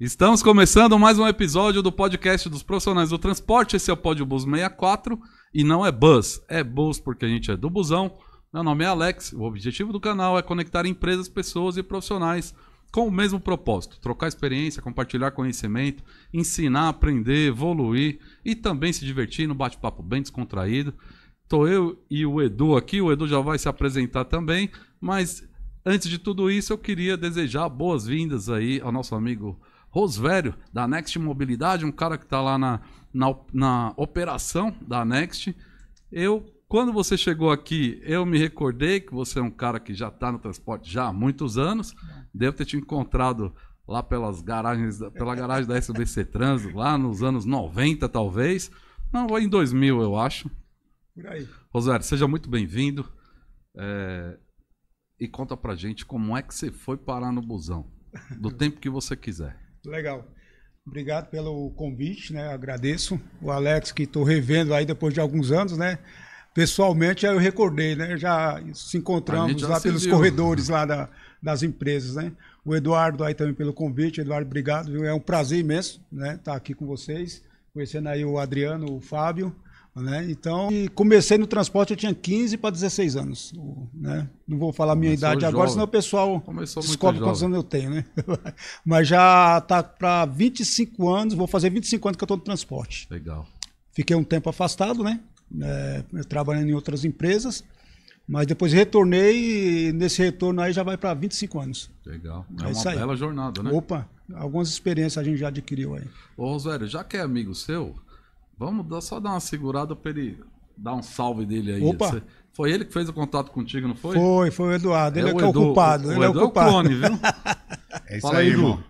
Estamos começando mais um episódio do podcast dos profissionais do transporte. Esse é o Pódio Bus 64 e não é bus, é bus porque a gente é do busão. Meu nome é Alex. O objetivo do canal é conectar empresas, pessoas e profissionais com o mesmo propósito: trocar experiência, compartilhar conhecimento, ensinar, aprender, evoluir e também se divertir no bate-papo bem descontraído. Estou eu e o Edu aqui. O Edu já vai se apresentar também, mas antes de tudo isso, eu queria desejar boas-vindas aí ao nosso amigo Rosvério, da Next Mobilidade, um cara que está lá na, na, na operação da Next. Eu quando você chegou aqui, eu me recordei que você é um cara que já está no transporte já há muitos anos. Devo ter te encontrado lá pelas garagens, pela garagem da SBC Trans, lá nos anos 90, talvez. Não, em 2000, eu acho. Por aí. Rosário, seja muito bem-vindo. É... E conta pra gente como é que você foi parar no busão. Do tempo que você quiser. Legal. Obrigado pelo convite, né? Agradeço. O Alex, que estou revendo aí depois de alguns anos, né? Pessoalmente, eu recordei, né? Já se encontramos já lá se pelos viu. corredores lá da, das empresas, né? O Eduardo aí também pelo convite. Eduardo, obrigado. É um prazer imenso né? estar tá aqui com vocês, conhecendo aí o Adriano, o Fábio. Né? Então, comecei no transporte, eu tinha 15 para 16 anos. Né? Não vou falar a minha Começou idade jovem. agora, senão o pessoal Começou descobre quantos anos eu tenho. Né? Mas já está para 25 anos, vou fazer 25 anos que eu estou no transporte. Legal. Fiquei um tempo afastado, né? É, trabalhando em outras empresas. Mas depois retornei e nesse retorno aí já vai para 25 anos. Legal. É, é uma bela jornada, né? Opa, algumas experiências a gente já adquiriu aí. Ô, Rosério, já que é amigo seu, Vamos só dar uma segurada para ele dar um salve dele aí. Opa. Você, foi ele que fez o contato contigo, não foi? Foi, foi o Eduardo. É ele é, é o, Edu, o culpado. O, ele é Edu é o culpado. Clone, viu? É isso Fala aí, Edu. irmão.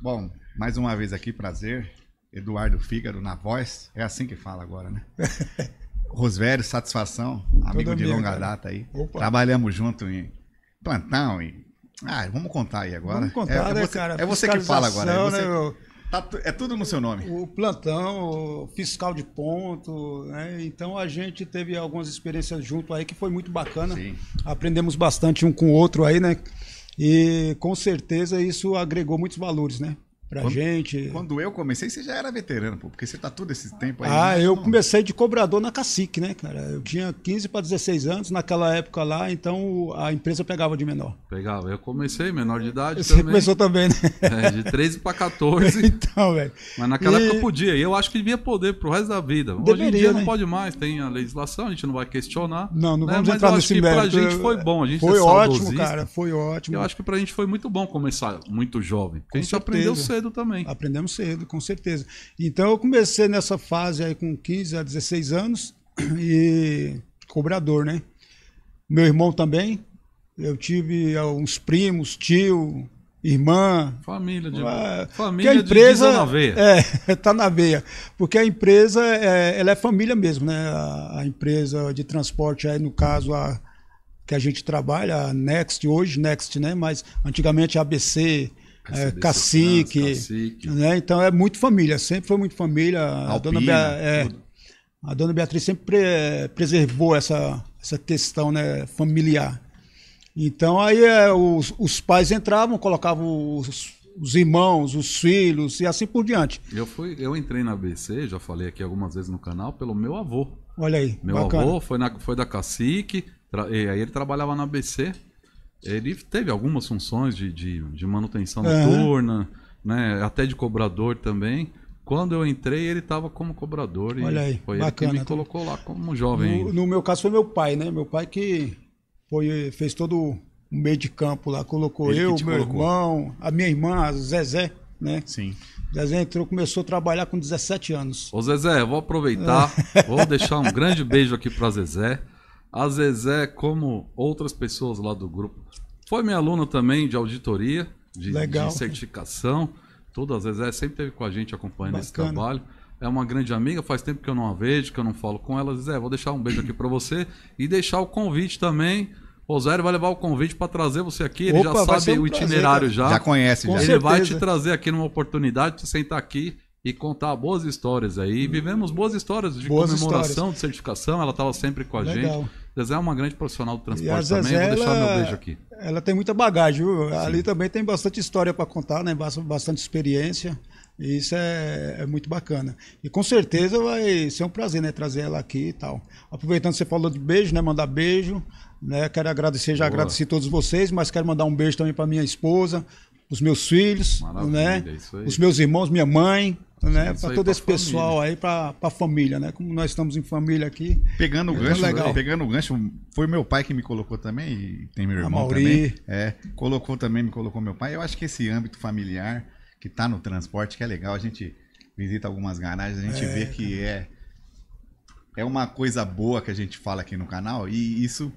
Bom, mais uma vez aqui, prazer. Eduardo Fígaro na voz. É assim que fala agora, né? Rosvério, satisfação, amigo Todo de amigo, longa cara. data aí. Opa. Trabalhamos junto em plantão e. Ah, vamos contar aí agora. Vamos contar, é, é né, você, né, cara? É você que fala agora. É você... Né, Tá, é tudo no seu nome. O plantão, o fiscal de ponto, né? Então a gente teve algumas experiências junto aí que foi muito bacana. Sim. Aprendemos bastante um com o outro aí, né? E com certeza isso agregou muitos valores, né? pra quando, gente. Quando eu comecei, você já era veterano, pô, porque você tá todo esse tempo aí. Ah, né? eu comecei de cobrador na cacique, né, cara? Eu tinha 15 para 16 anos naquela época lá, então a empresa pegava de menor. Pegava, eu comecei, menor de idade. Você também. começou também, né? É, de 13 para 14. então, velho. Mas naquela e... época podia, e eu acho que devia poder pro resto da vida. Hoje em dia né? não pode mais, tem a legislação, a gente não vai questionar. Não, não né? vamos Mas entrar eu acho que pra gente foi bom, a gente Foi é ótimo, cara, foi ótimo. Eu acho que pra gente foi muito bom começar muito jovem. Porque Com a gente certeza. aprendeu cedo cedo também. Aprendemos cedo, com certeza. Então eu comecei nessa fase aí com 15 a 16 anos e cobrador, né? Meu irmão também. Eu tive ah, uns primos, tio, irmã. Família de uma, ah, família a empresa de na veia. É, tá na veia. Porque a empresa é, ela é família mesmo, né? A, a, empresa de transporte aí no caso a que a gente trabalha, a Next hoje, Next, né? Mas antigamente a ABC, é, cacique, cacique. Né? Então é muito família, sempre foi muito família. Alpina, a, dona é, a, dona Beatriz sempre preservou essa, essa questão né, familiar. Então aí é, os, os, pais entravam, colocavam os, os, irmãos, os filhos e assim por diante. Eu, fui, eu entrei na ABC, já falei aqui algumas vezes no canal, pelo meu avô. Olha aí. Meu bacana. avô foi, na, foi da cacique, e aí ele trabalhava na ABC. Ele teve algumas funções de, de, de manutenção noturna, uhum. né? até de cobrador também. Quando eu entrei, ele estava como cobrador. Olha aí, foi bacana. ele que me né? colocou lá como jovem. No, no, meu caso, foi meu pai, né? Meu pai que foi, fez todo o meio de campo lá. Colocou ele eu, meu colocou. irmão, a minha irmã, a Zezé, né? Sim. Zezé entrou, começou a trabalhar com 17 anos. Ô Zezé, vou aproveitar, ah. vou deixar um grande beijo aqui para Zezé. A Zezé, como outras pessoas lá do grupo, foi minha aluna também de auditoria, de, de certificação. Toda a Zezé sempre esteve com a gente acompanhando Bacana. esse trabalho é uma grande amiga, faz tempo que eu não a vejo, que eu não falo com ela. Zezé, é, vou deixar um beijo aqui para você e deixar o convite também. O Zério vai levar o convite para trazer você aqui, ele Opa, já sabe um o itinerário prazer, já. Já conhece, já. Ele vai te trazer aqui numa oportunidade de sentar aqui e contar boas histórias aí. Vivemos boas histórias de boas comemoração, histórias. de certificação, ela estava sempre com a Legal. gente. Zezé é uma grande profissional do transporte também, vou deixar ela, meu beijo aqui. Ela tem muita bagagem, viu? Ali também tem bastante história para contar, né? Bastante experiência. E isso é, é, muito bacana. E com certeza vai ser um prazer, né? Trazer ela aqui e tal. Aproveitando que você falou de beijo, né? Mandar beijo. Né? Quero agradecer, já Boa. agradeci todos vocês, mas quero mandar um beijo também para minha esposa, os meus filhos, né? Os meus irmãos, minha mãe, né? Para todo esse pessoal aí, para a família, né? Como nós estamos em família aqui. Pegando o é gancho, legal. pegando o gancho, foi meu pai que me colocou também, e tem meu irmão também. É, colocou também, me colocou meu pai. Eu acho que esse âmbito familiar que está no transporte, que é legal, a gente visita algumas garagens, a gente é, vê que é é uma coisa boa que a gente fala aqui no canal e isso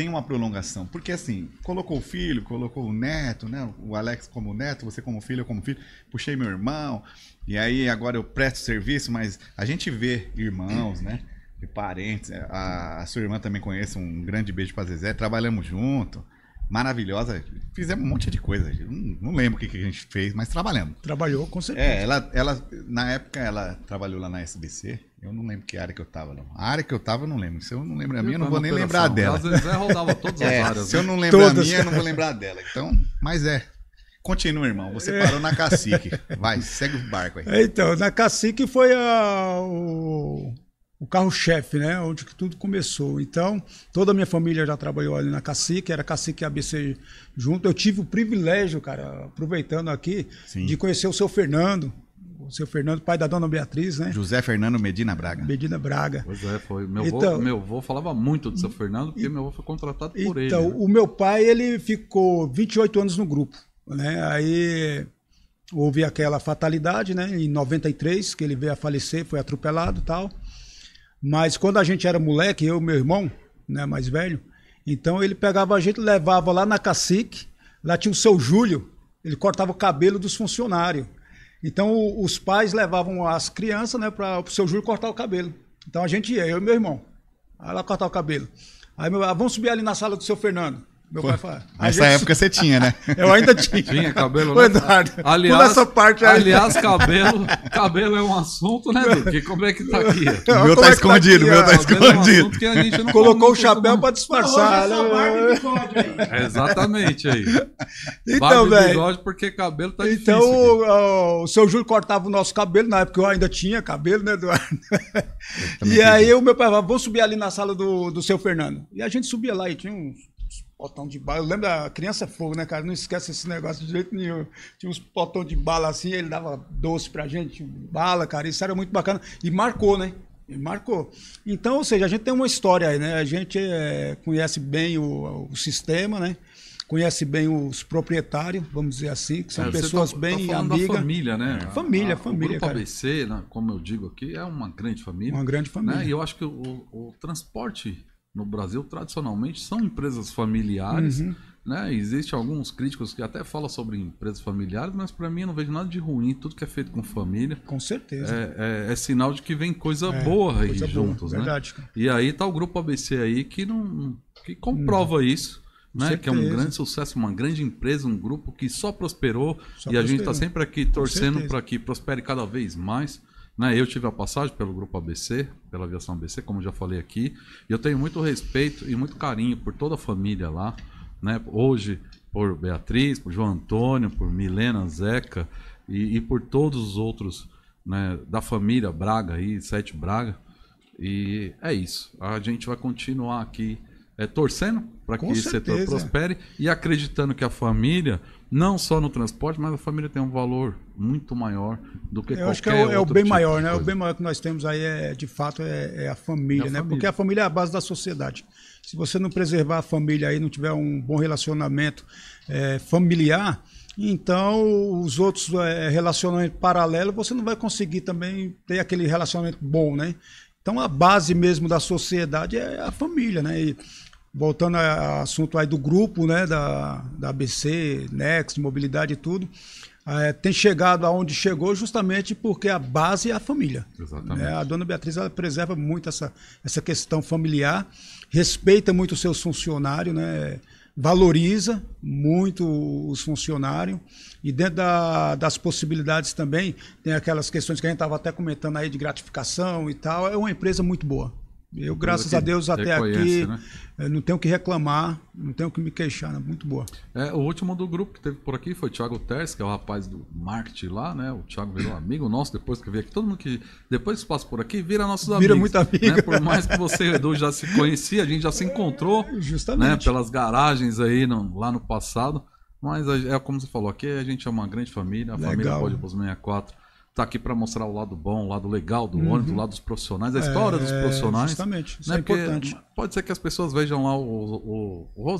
tem uma prolongação. Porque assim, colocou o filho, colocou o neto, né? O Alex como neto, você como filho, eu como filho, puxei meu irmão, e aí agora eu presto serviço, mas a gente vê irmãos, né? E parentes. É, a, a sua irmã também conhece um grande beijo pra Zezé, trabalhamos junto. Maravilhosa, fizemos um monte de coisa. Não, não lembro o que, que a gente fez, mas trabalhamos. Trabalhou, com certeza. É, ela, ela, na época, ela trabalhou lá na SBC, eu não lembro que área que eu tava, não. A área que eu tava, eu não lembro. Se eu não lembro a minha, eu, não tá vou nem lembrar dela. Às vezes rodava todas as é, áreas. Se eu né? não lembro todas. a minha, eu não vou lembrar dela. Então, mas é. Continua, irmão. Você é. parou na cacique. Vai, segue o barco aí. É, então, na cacique foi a, o, o carro-chefe, né? Onde que tudo começou. Então, toda a minha família já trabalhou ali na cacique, era cacique ABC junto. Eu tive o privilégio, cara, aproveitando aqui, Sim. de conhecer o seu Fernando o seu Fernando, pai da dona Beatriz, né? José Fernando Medina Braga. Medina Braga. Pois é, foi. Meu, então, meu avô falava muito do seu Fernando, porque e, meu avô foi contratado por então, ele. Então, né? o meu pai, ele ficou 28 anos no grupo, né? Aí houve aquela fatalidade, né? Em 93, que ele veio a falecer, foi atropelado e tal. Mas quando a gente era moleque, eu e meu irmão, né, mais velho, então ele pegava a gente, levava lá na Cacique, lá tinha o seu Júlio, ele cortava o cabelo dos funcionários. Então os pais levavam as crianças né, para o seu Júlio cortar o cabelo. Então a gente ia, eu e meu irmão. Aí lá cortar o cabelo. Aí meu, ah, vamos subir ali na sala do seu Fernando. Meu pai fala. Nessa gente... época você tinha, né? Eu ainda tinha. Tinha cabelo. Ô, né? Eduardo, aliás, essa parte aí. aliás cabelo, cabelo é um assunto, né, Dudu? Como é que tá aqui? O meu tá é tá escondido, o meu tá escondido. É um Colocou o chapéu né? para disfarçar. É exatamente aí. Então, velho. porque cabelo tá Então, o, o, seu Júlio cortava o nosso cabelo, na época eu ainda tinha cabelo, né, Eduardo? E aí o meu pai falava, vou subir ali na sala do, do seu Fernando. E a gente subia lá e tinha uns potão de bala. Eu lembro da criança fogo, né, cara? Não esquece esse negócio de jeito nenhum. Tinha uns potão de bala assim, ele dava doce pra gente, bala, cara. Isso era muito bacana. E marcou, né? E marcou. Então, ou seja, a gente tem uma história aí, né? A gente é, conhece bem o, o, sistema, né? Conhece bem os proprietários, vamos dizer assim, que são é, tá pessoas tá, bem tá amigas. família, né? É, família, a, família. O grupo cara. ABC, né, como eu digo aqui, é uma grande família. Uma grande né? família. Né? E eu acho que o, o transporte no Brasil tradicionalmente são empresas familiares. Uhum. Né? Existem alguns críticos que até falam sobre empresas familiares, mas para mim eu não vejo nada de ruim. Tudo que é feito com família. Com certeza. É, é, é sinal de que vem coisa é, boa coisa aí boa, juntos. Né? Verdade. Né? E aí tá o grupo ABC aí que, não, que comprova não. Uhum. isso. Né? Que é um grande sucesso, uma grande empresa, um grupo que só prosperou. Só e prosperou. a gente está sempre aqui torcendo para que prospere cada vez mais. Né? Eu tive a passagem pelo grupo ABC, pela aviação ABC, como já falei aqui, e eu tenho muito respeito e muito carinho por toda a família lá. Né? Hoje, por Beatriz, por João Antônio, por Milena, Zeca e, e por todos os outros né, da família Braga aí, Sete Braga. E é isso. A gente vai continuar aqui é, torcendo para que certeza. esse setor prospere e acreditando que a família não só no transporte, mas a família tem um valor muito maior do que Eu qualquer acho que é o, é o bem tipo maior, né? O bem maior que nós temos aí é, de fato, é, é a família, é a né? Família. Porque a família é a base da sociedade. Se você não preservar a família aí, não tiver um bom relacionamento é, familiar, então os outros é, relacionamentos paralelos você não vai conseguir também ter aquele relacionamento bom, né? Então a base mesmo da sociedade é a família, né? E, voltando ao assunto aí do grupo, né, da, da ABC, Next, mobilidade e tudo, é, tem chegado aonde chegou justamente porque a base é a família. Exatamente. Né? a dona Beatriz ela preserva muito essa, essa questão familiar, respeita muito os seus funcionários, né, valoriza muito os funcionários e dentro da, das possibilidades também tem aquelas questões que a gente estava até comentando aí de gratificação e tal. É uma empresa muito boa. Eu, graças a Deus, até aqui, né? Eh, não tenho que reclamar, não tenho que me queixar, é muito boa. É, o último do grupo que teve por aqui foi o Thiago Teres, que é o rapaz do marketing lá, né? O Thiago virou amigo nosso depois que veio aqui. Todo mundo que depois que passa por aqui vira nossos vira amigos. Vira muito né? amigo. Né? Por mais que você e o Edu já se conhecia, a gente já se encontrou. É, né, justamente. Né? Pelas garagens aí no, lá no passado. Mas é como você falou aqui, a gente é uma grande família, a Legal. família Pode 64 tá aqui para mostrar o lado bom, o lado legal do uhum. ônibus, o lado dos profissionais, a é, história é, dos profissionais. Justamente, isso né? é importante. Porque pode ser que as pessoas vejam lá o, o, o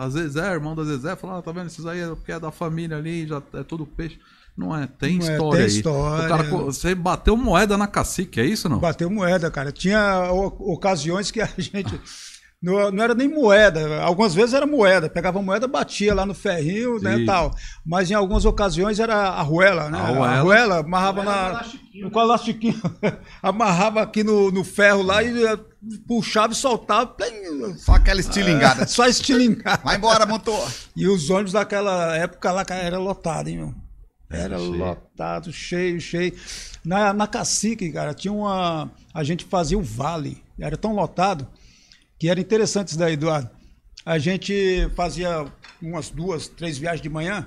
a Zezé, irmão da Zezé, falar, ah, tá vendo, esses aí é porque é da família ali, já é tudo peixe. Não é, tem não história é, tem aí. História. Cara, você bateu moeda na cacique, é isso não? Bateu moeda, cara. Tinha ocasiões que a gente não, não, era nem moeda. Algumas vezes era moeda. Pegava moeda, batia lá no ferrinho, né, Sim. né, tal. Mas em algumas ocasiões era arruela, né? Arruela, arruela amarrava arruela na, no né? chiquinho, amarrava aqui no, no ferro lá e eh, puxava e soltava. Plim, só aquela estilingada. só estilingada. Vai embora, motor. E os ônibus daquela época lá era lotado, hein, meu? Era cheio. lotado, cheio, cheio. Na, na Cacique, cara, tinha uma. A gente fazia o vale. Era tão lotado que era interessante isso daí, Eduardo. A gente fazia umas duas, três viagens de manhã,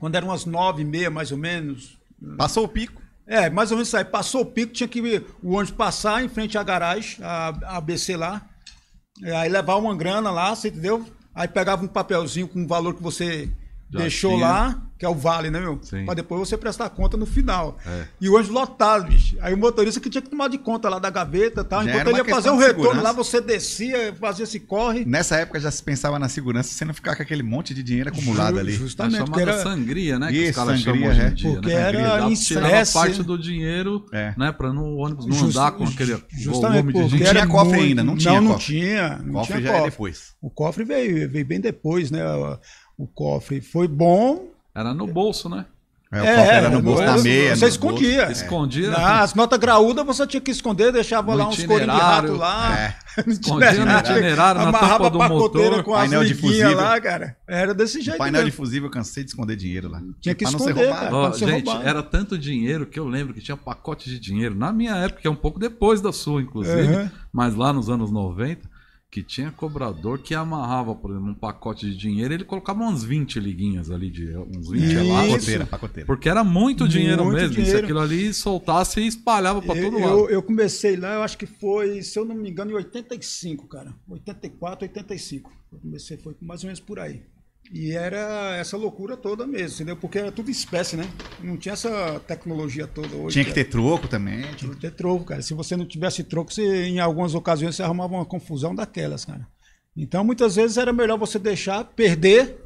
quando eram umas nove e meia, mais ou menos. Passou o pico. É, mais ou menos isso aí. Passou o pico, tinha que o ônibus passar em frente à garagem, a ABC lá. Aí levar uma grana lá, você entendeu? Aí pegava um papelzinho com o valor que você já deixou tinha. lá, que é o vale, né, meu? Sim. Pra depois você prestar conta no final. É. E o anjo lotado, bicho. Aí o motorista que tinha que tomar de conta lá da gaveta e tal. Já enquanto ele ia fazer um retorno lá, você descia, fazia esse corre. Nessa época já se pensava na segurança, você não ficar com aquele monte de dinheiro acumulado Ju, ali. Justamente. É A chamada era... sangria, né? Que Isso, os caras sangria, hoje em é. dia. Né? Porque né? era em estresse. parte do dinheiro, é. né? Pra no, ônibus não Just, andar com aquele justamente, volume de dinheiro. Não tinha cofre ainda, não tinha Não, não tinha. O cofre já é depois. O cofre veio, veio bem depois, né? O cofre foi bom. Era no bolso, né? É, o é, era no é, bolso da meia. Você escondia. Bolso. Escondia. É. Ah, as notas graúdas você tinha que esconder, deixava no lá uns corinhos de rato lá. É. Escondia no itinerário, na Amarrava tampa a pacoteira com as painel difusível. lá, cara. Era desse jeito. O painel mesmo. fusível, eu cansei de esconder dinheiro lá. Tinha que pra esconder, não ser roubado. oh, gente, roubado. era tanto dinheiro que eu lembro que tinha pacote de dinheiro. Na minha época, que é um pouco depois da sua, inclusive, uhum. mas lá nos anos 90, que tinha cobrador que amarrava, por exemplo, um pacote de dinheiro, ele colocava umas 20 liguinhas ali, de, eh, uns 20 lá. Pacoteira, pacoteira. Porque era muito dinheiro muito mesmo. Dinheiro. Se aquilo ali soltasse e espalhava para todo lado. Eu, eu, comecei lá, eu acho que foi, se eu não me engano, em 85, cara. 84, 85. Eu comecei, foi mais ou menos por aí. E era essa loucura toda mesmo, entendeu? Porque era tudo espécie, né? Não tinha essa tecnologia toda hoje. Tinha que cara. ter troco também. Tinha que ter troco, cara. Se você não tivesse troco, você, em algumas ocasiões você arrumava uma confusão daquelas, cara. Então, muitas vezes era melhor você deixar perder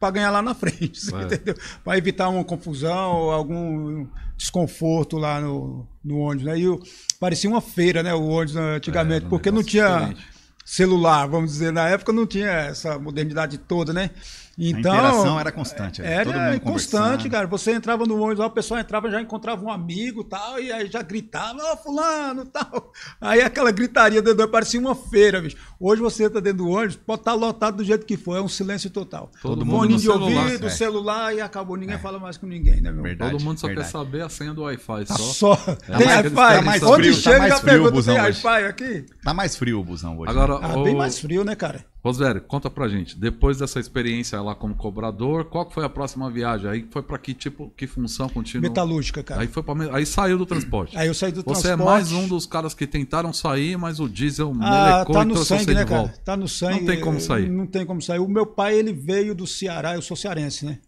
para ganhar lá na frente, é. entendeu? Para evitar uma confusão, algum desconforto lá no, no ônibus, né? E parecia uma feira, né? O ônibus né, antigamente, é, porque não tinha diferente. celular, vamos dizer, na época não tinha essa modernidade toda, né? Então, a interação era constante. Era, né? era todo mundo constante, cara. Você entrava no ônibus, o pessoal entrava, já encontrava um amigo tal, e aí já gritava, ó, oh, fulano tal. Aí aquela gritaria dentro do ônibus, parecia uma feira, bicho. Hoje você entra dentro do ônibus, pode estar tá lotado do jeito que for, é um silêncio total. Todo mundo Fone de celular, ouvido, é. celular e acabou. Ninguém é. fala mais com ninguém, né, meu? Verdade, todo mundo só verdade. quer saber a senha do Wi-Fi. Tá só. só. É. Tem Wi-Fi? Tá mais tá Onde frio, chega, tá mais já frio, pergunta, tem Wi-Fi aqui? Tá mais frio o busão hoje. Agora, né? ah, o... bem mais frio, né, cara? Rosério, conta pra gente, depois dessa experiência lá como cobrador, qual foi a próxima viagem? Aí foi para que tipo, que função continua? Metalúrgica, cara. Aí, foi pra, aí saiu do transporte. Aí eu saí do Você é transporte. Você é mais um dos caras que tentaram sair, mas o diesel ah, melecou tá no e sangue, né, cara? Tá no sangue. Não tem como sair. Não tem como sair. O meu pai, ele veio do Ceará, eu sou cearense, né?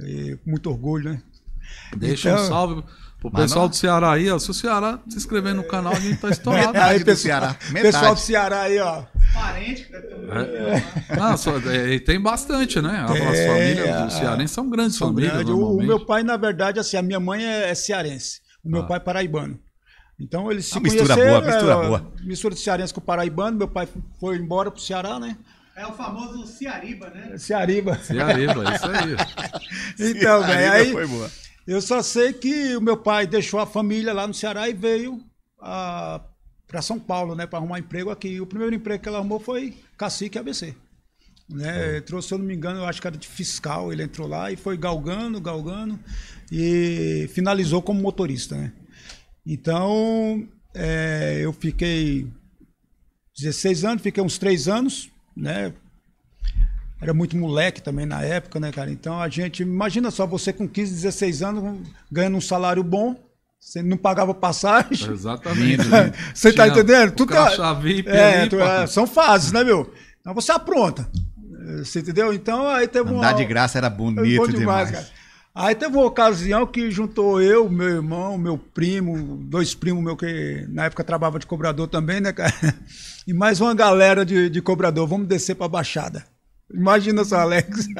E, muito orgulho, né? Deixa então, um salve o pessoal não... do Ceará aí, ó. Se o Ceará se inscrever no canal, a gente tá estourado. Metade aí, pessoal, do Ceará. Metade. Pessoal do Ceará aí, ó. Parente que tá é, é tem bastante, né? As é, famílias do Ceará, são grandes são famílias. Grande. O, meu pai, na verdade, assim, a minha mãe é, é cearense. O meu ah. pai é paraibano. Então eles ah, se ah, mistura boa, mistura é, boa. Mistura de cearense com paraibano. Meu pai foi embora pro Ceará, né? É o famoso Ceariba, né? Ceariba. Ceariba, isso aí. então, velho, aí. Foi boa. Eu só sei que o meu pai deixou a família lá no Ceará e veio ah, para São Paulo, né, para arrumar emprego aqui. O primeiro emprego que ela arrumou foi cacique ABC. Né? É. Entrou, se eu não me engano, eu acho que era de fiscal, ele entrou lá e foi galgando, galgando e finalizou como motorista, né? Então, é, eu fiquei 16 anos, fiquei uns 3 anos, né? era muito moleque também na época, né, cara? Então a gente, imagina só, você com 15, 16 anos, ganhando um salário bom, você não pagava passagem. Exatamente. você tá entendendo? Tu tá, VIP é, ali, tu, é, são fases, né, meu? Então você apronta. Você entendeu? Então aí teve Andar uma. de graça era bonito demais. aí teve uma ocasião que juntou eu, meu irmão, meu primo, dois primos meu que na época trabalhava de cobrador também, né, cara? E mais uma galera de, de cobrador. Vamos descer pra Baixada. Imagina só, Alex.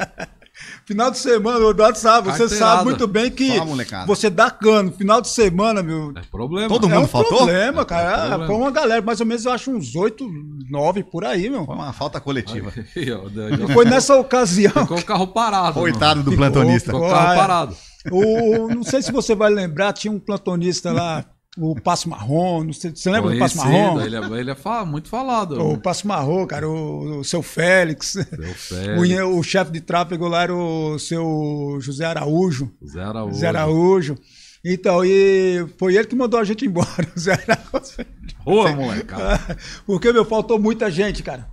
Final de semana, o Eduardo sabe, você sabe muito bem que Fala, você dá cano. Final de semana, meu. É problema. Todo é mundo é um faltou? Problema, é cara. É problema. Foi uma galera, mais ou menos, eu acho uns oito, nove por aí, meu. Foi uma falta coletiva. E foi nessa ocasião. Ficou o carro parado. Coitado do plantonista. Ficou, ficou o carro parado. O, não sei se você vai lembrar, tinha um plantonista lá o Passo Marrom, não sei, você lembra Conhecido, do Passo Marrom? Ele é, ele é fala, muito falado. O Passo Marrom, cara, o, o seu Félix. Seu Félix. O, o chefe de tráfego lá era o seu José Araújo. José Araújo. José Araújo. Então, e foi ele que mandou a gente embora, o Zé Araújo. Boa, moleque. Cara. Porque, meu, faltou muita gente, cara.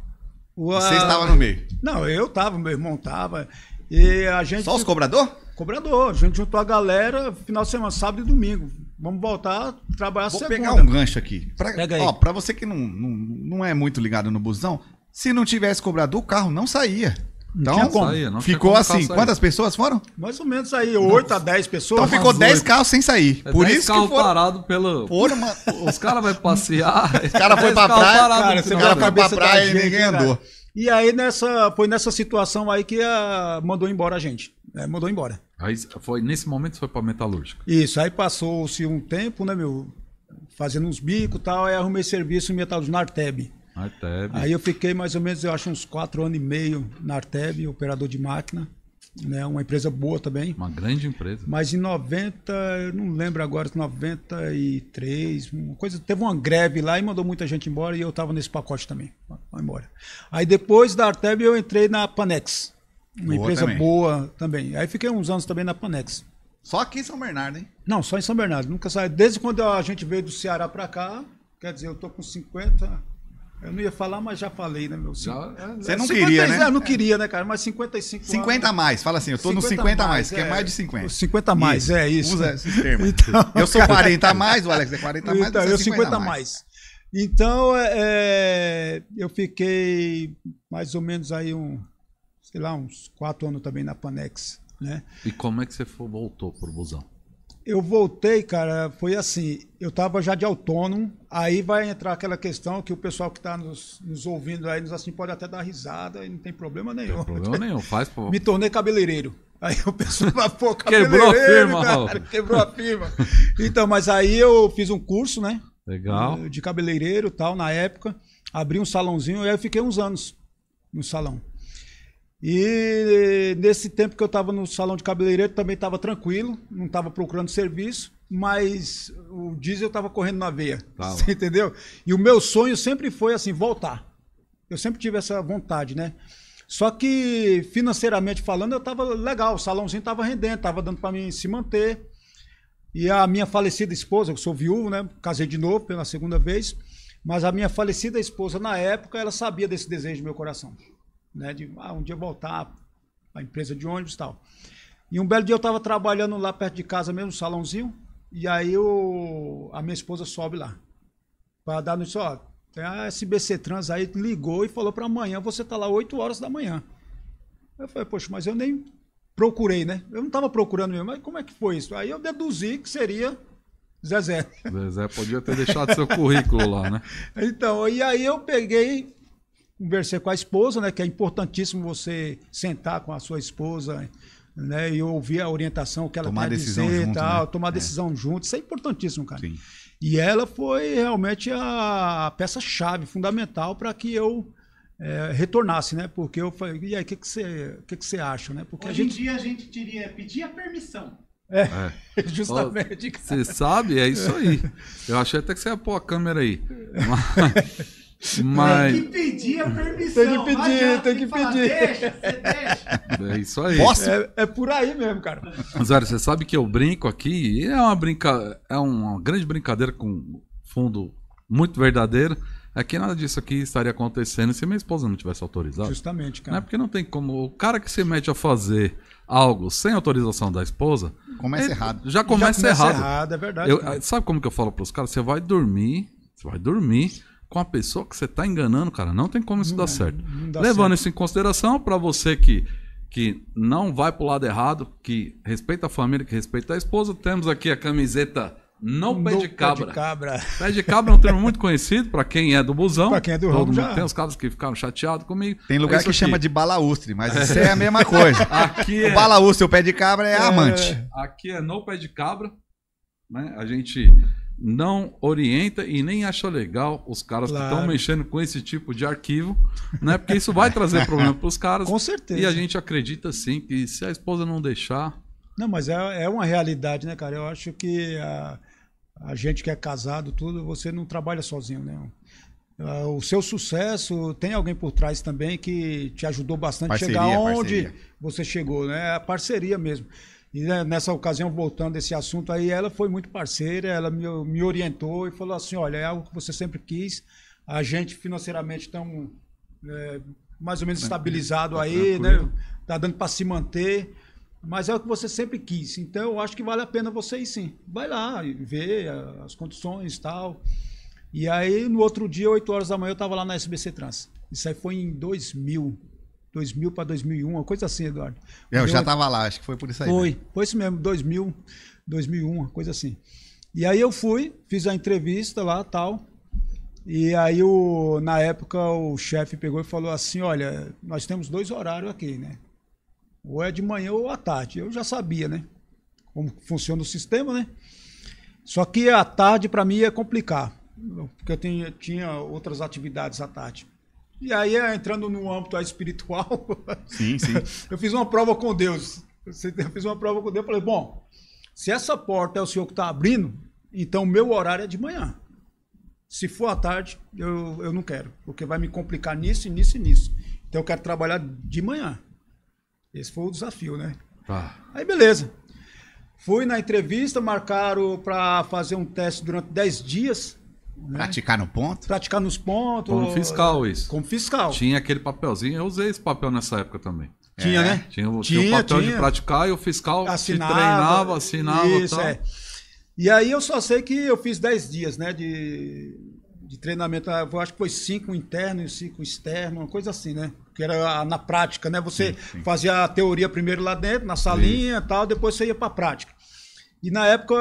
O, Você estava no meio? Não, eu estava, meu irmão estava. E a gente... Só os cobrador? Cobrador. A gente juntou a galera, final de semana, sábado e domingo. Vamos voltar a trabalhar Vou segunda. pegar um gancho aqui. Pra, Pega aí. Ó, pra você que não, não, não é muito ligado no busão, se não tivesse cobrado o carro não saía. Então, não como. Saía, não ficou assim. Quantas pessoas foram? Mais ou menos aí, 8 a 10 pessoas. Então ficou 10 carros sem sair. É Por isso carro que foram... parado pelo foram uma... Os caras vão passear. Os caras foram pra praia, cara, os caras foram pra praia e ninguém andou. E aí nessa, foi nessa situação aí que a, ah, mandou embora a gente é, mandou embora. Aí foi, nesse momento foi para metalúrgica. Isso, aí passou-se um tempo, né, meu, fazendo uns bicos e tal, aí arrumei serviço em metalúrgico na Arteb. Arteb. Aí eu fiquei mais ou menos, eu acho, uns quatro anos e meio na Arteb, operador de máquina. Né, uma empresa boa também. Uma grande empresa. Mas em 90, eu não lembro agora, 93, uma coisa, teve uma greve lá e mandou muita gente embora e eu estava nesse pacote também. embora. Aí depois da Arteb eu entrei na Panex. Uma boa empresa também. boa também. Aí fiquei uns anos também na Panex. Só aqui em São Bernardo, hein? Não, só em São Bernardo. Nunca saí. Desde quando a gente veio do Ceará para cá, quer dizer, eu tô com 50. Eu não ia falar, mas já falei, né, meu? Já, é, né? Você não queria, né? Eu não queria, né, cara? Mas 55 50 anos... mais, fala assim, eu tô 50 no 50 mais, mais que é, é, mais de 50. 50 mais, isso. é isso. Usa esse termo. Então, eu sou 40 mais, o Alex é 40 mais, então, é eu 50, 50 mais. mais. Então, é, é, eu fiquei mais ou menos aí um sei lá, uns quatro anos também na Panex, né? E como é que você voltou para o busão? Eu voltei, cara, foi assim, eu tava já de autônomo, aí vai entrar aquela questão que o pessoal que está nos, nos ouvindo aí, nos assim, pode até dar risada e não tem problema nenhum. Não tem problema nenhum, faz... Pô. Me tornei cabeleireiro. Aí o pessoal lá, pô, Quebrou a firma, cara, Quebrou a firma. Então, mas aí eu fiz um curso, né? Legal. De cabeleireiro tal, na época. Abri um salãozinho, aí eu fiquei uns anos no salão. E nesse tempo que eu estava no salão de cabeleireiro também estava tranquilo, não estava procurando serviço, mas o diesel estava correndo na veia, tá entendeu? E o meu sonho sempre foi assim, voltar. Eu sempre tive essa vontade, né? Só que financeiramente falando, eu estava legal, o salãozinho estava rendendo, estava dando para mim se manter. E a minha falecida esposa, eu sou viúvo, né? Casei de novo pela segunda vez, mas a minha falecida esposa na época, ela sabia desse desejo do meu coração né? De ah, um dia voltar a empresa de ônibus e tal. E um belo dia eu estava trabalhando lá perto de casa mesmo, no salãozinho, e aí o a minha esposa sobe lá para dar notícia, ó, tem a SBC Trans aí ligou e falou para amanhã você tá lá 8 horas da manhã. Eu falei, poxa, mas eu nem procurei, né? Eu não estava procurando mesmo, mas como é que foi isso? Aí eu deduzi que seria Zezé. Zezé podia ter deixado seu currículo lá, né? Então, e aí eu peguei, conversei com a esposa, né, que é importantíssimo você sentar com a sua esposa, né, e ouvir a orientação que ela tomar quer decisão dizer, junto, né? tal, né? tomar é. decisão junto, isso é importantíssimo, cara. Sim. E ela foi realmente a peça chave fundamental para que eu é, retornasse, né? Porque eu falei, e aí, o que, que, você, que, que você acha, né? Porque Hoje em gente... dia a gente diria pedir a permissão. É, é. justamente. Você sabe, é isso aí. Eu achei até que você ia pôr a câmera aí. Mas... Mas... Tem que pedir a permissão. Tem que pedir, tem que, pedir. falar, pedir. Deixa, você deixa. É isso aí. Posso? É, é por aí mesmo, cara. Mas olha, você sabe que eu brinco aqui, e é uma, brinca... é uma grande brincadeira com fundo muito verdadeiro. É que nada disso aqui estaria acontecendo se minha esposa não tivesse autorizado. Justamente, cara. Não é porque não tem como. O cara que se mete a fazer algo sem autorização da esposa. Começa errado. Já começa, já começa errado. errado. É verdade. Eu, sabe como que eu falo para os caras? Você vai dormir, você vai dormir com a pessoa que você está enganando, cara. Não tem como isso não, dar certo. Dá Levando certo. isso em consideração, para você que, que não vai para o lado errado, que respeita a família, que respeita a esposa, temos aqui a camiseta No, Pé, de, cabra. pé de Cabra. é um termo muito conhecido para quem é do busão. Para quem é do Todo ramo, já. Tem os cabos que ficaram chateados comigo. Tem lugar é que aqui. chama de balaustre, mas é. isso é a mesma coisa. aqui é... O balaustre, o pé de cabra é, é... amante. Aqui é No Pé de Cabra. Né? A gente não orienta e nem acha legal os caras claro. que estão mexendo com esse tipo de arquivo, né? Porque isso vai trazer problema para os caras. Com certeza. E a gente acredita sim que se a esposa não deixar. Não, mas é, é uma realidade, né, cara? Eu acho que a, a gente que é casado, tudo, você não trabalha sozinho, né? Ah, o seu sucesso tem alguém por trás também que te ajudou bastante a chegar onde parceria. você chegou, né? É a parceria mesmo. E né, nessa ocasião, voltando esse assunto aí, ela foi muito parceira, ela me, me orientou e falou assim: olha, é algo que você sempre quis, a gente financeiramente está é, mais ou menos estabilizado tá aí, né? está dando para se manter, mas é o que você sempre quis. Então eu acho que vale a pena você ir sim. Vai lá e vê as condições tal. E aí no outro dia, 8 horas da manhã, eu estava lá na SBC Trans. Isso aí foi em 2000. 2000 para 2001, uma coisa assim, Eduardo. Eu, já estava lá, acho que foi por isso aí. Né? Foi, né? foi isso mesmo, 2000, 2001, uma coisa assim. E aí eu fui, fiz a entrevista lá tal. E aí, o, na época, o chefe pegou e falou assim: Olha, nós temos dois horários aqui, né? Ou é de manhã ou à tarde. Eu já sabia, né? Como funciona o sistema, né? Só que à tarde, para mim, ia é complicar, porque eu tinha, tinha outras atividades à tarde. E aí, é, entrando no âmbito espiritual, sim, sim. eu fiz uma prova com Deus. Eu fiz uma prova com Deus, falei, bom, se essa porta é o senhor que está abrindo, então o meu horário é de manhã. Se for à tarde, eu, eu não quero, porque vai me complicar nisso, nisso e nisso. Então eu quero trabalhar de manhã. Esse foi o desafio, né? Ah. Aí beleza. Fui na entrevista, marcaram para fazer um teste durante 10 dias. Né? Praticar no ponto? Praticar nos pontos. Como fiscal, isso. Como fiscal. Tinha aquele papelzinho, eu usei esse papel nessa época também. Tinha, é. né? Tinha, tinha, tinha, o papel tinha. de praticar e o fiscal assinava, treinava, assinava isso, tal. É. E aí eu só sei que eu fiz 10 dias, né? De, de treinamento. Ah, eu acho que foi cinco interno e cinco externo, uma coisa assim, né? Que era na prática, né? Você sim, sim. fazia a teoria primeiro lá dentro, na salinha e tal, depois você ia para prática. E na época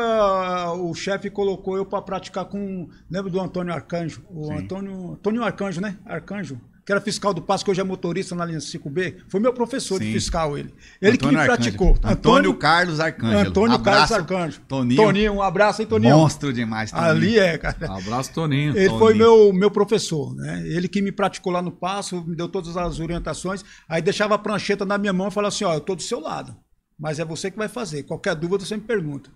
o chefe colocou eu para praticar com. Lembra do Antônio Arcanjo? O Antônio, Antônio Arcanjo, né? Arcanjo. Que era fiscal do Passo, que hoje é motorista na linha 5B. Foi meu professor Sim. de fiscal, ele. Ele Antônio que me praticou. Antônio, Antônio Carlos Arcanjo. Antônio abraço, Carlos Arcanjo. Toninho. Toninho, um abraço aí, Toninho. Monstro demais, Toninho. Ali é, cara. Abraço, Toninho. Ele Toninho. foi meu, meu professor, né? Ele que me praticou lá no Passo, me deu todas as orientações. Aí deixava a prancheta na minha mão e falava assim: ó, eu tô do seu lado. Mas é você que vai fazer. Qualquer dúvida, você me pergunta.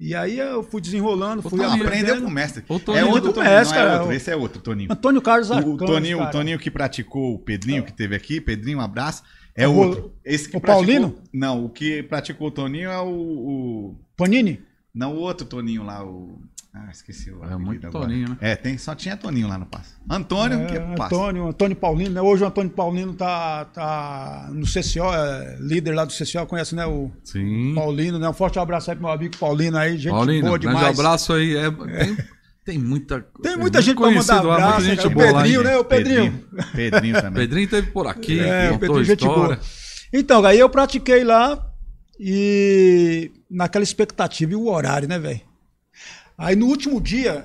E aí eu fui desenrolando, fui Toninho, aprendendo. com o mestre. O Toninho, é outro Toninho, mestre, é cara. É outro, esse é outro, Toninho. Antônio Carlos Arcão, o Toninho, cara. O Toninho que praticou, o Pedrinho que teve aqui, Pedrinho, um abraço, é o, outro. Esse que o praticou, Paulino? Não, o que praticou o Toninho é o... o... Panini? Não, o outro Toninho lá, o... Ah, esqueci o. É muito agora. Toninho, né? É, tem, só tinha Toninho lá no passo. Antônio, é, que é passo. Antônio, Antônio Paulino, né? Hoje o Antônio Paulino tá, tá no CCO, é, líder lá do CCO, conhece, né? O Sim. Paulino, né? Um forte abraço aí pro meu amigo Paulino aí, gente Paulino, boa demais. Um abraço aí. É, é. Tem muita Tem muita é gente pra mandar abraço, né? lá, muita né? gente boa boa Pedrinho, lá, né? O Pedrinho. Pedrinho, Pedrinho também. Pedrinho teve por aqui, é, contou Pedrinho, história. Gente boa. Então, aí eu pratiquei lá e naquela expectativa e o horário, né, velho? Aí no último dia,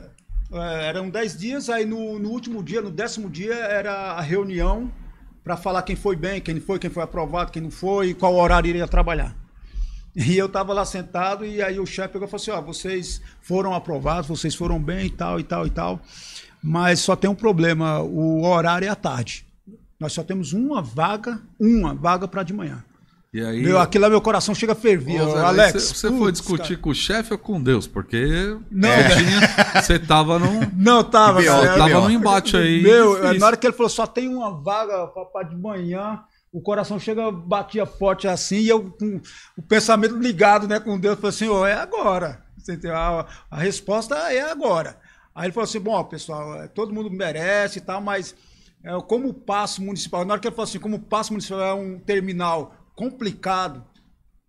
eh, eram 10 dias, aí no, no último dia, no décimo dia, era a reunião para falar quem foi bem, quem foi, quem foi aprovado, quem não foi, qual horário iria trabalhar. E eu estava lá sentado e aí o chefe pegou e falou assim: ó, vocês foram aprovados, vocês foram bem e tal e tal e tal, mas só tem um problema: o horário é à tarde. Nós só temos uma vaga, uma vaga para de manhã. Aí, meu, aquilo lá meu coração chega a fervir. Alex, você foi discutir cara. com o chefe ou com Deus? Porque não, é, né? você tava num. Não, tava, você cara, tava num embate aí. Meu, difícil. na hora que ele falou, só tem uma vaga para de manhã, o coração chega, batia forte assim, e eu com o pensamento ligado né, com Deus, falei assim, oh, é agora. A, a resposta é agora. Aí ele falou assim: bom, pessoal, é, todo mundo merece e tal, mas é, como o passo municipal, na hora que ele falou assim, como o passo municipal é um terminal complicado.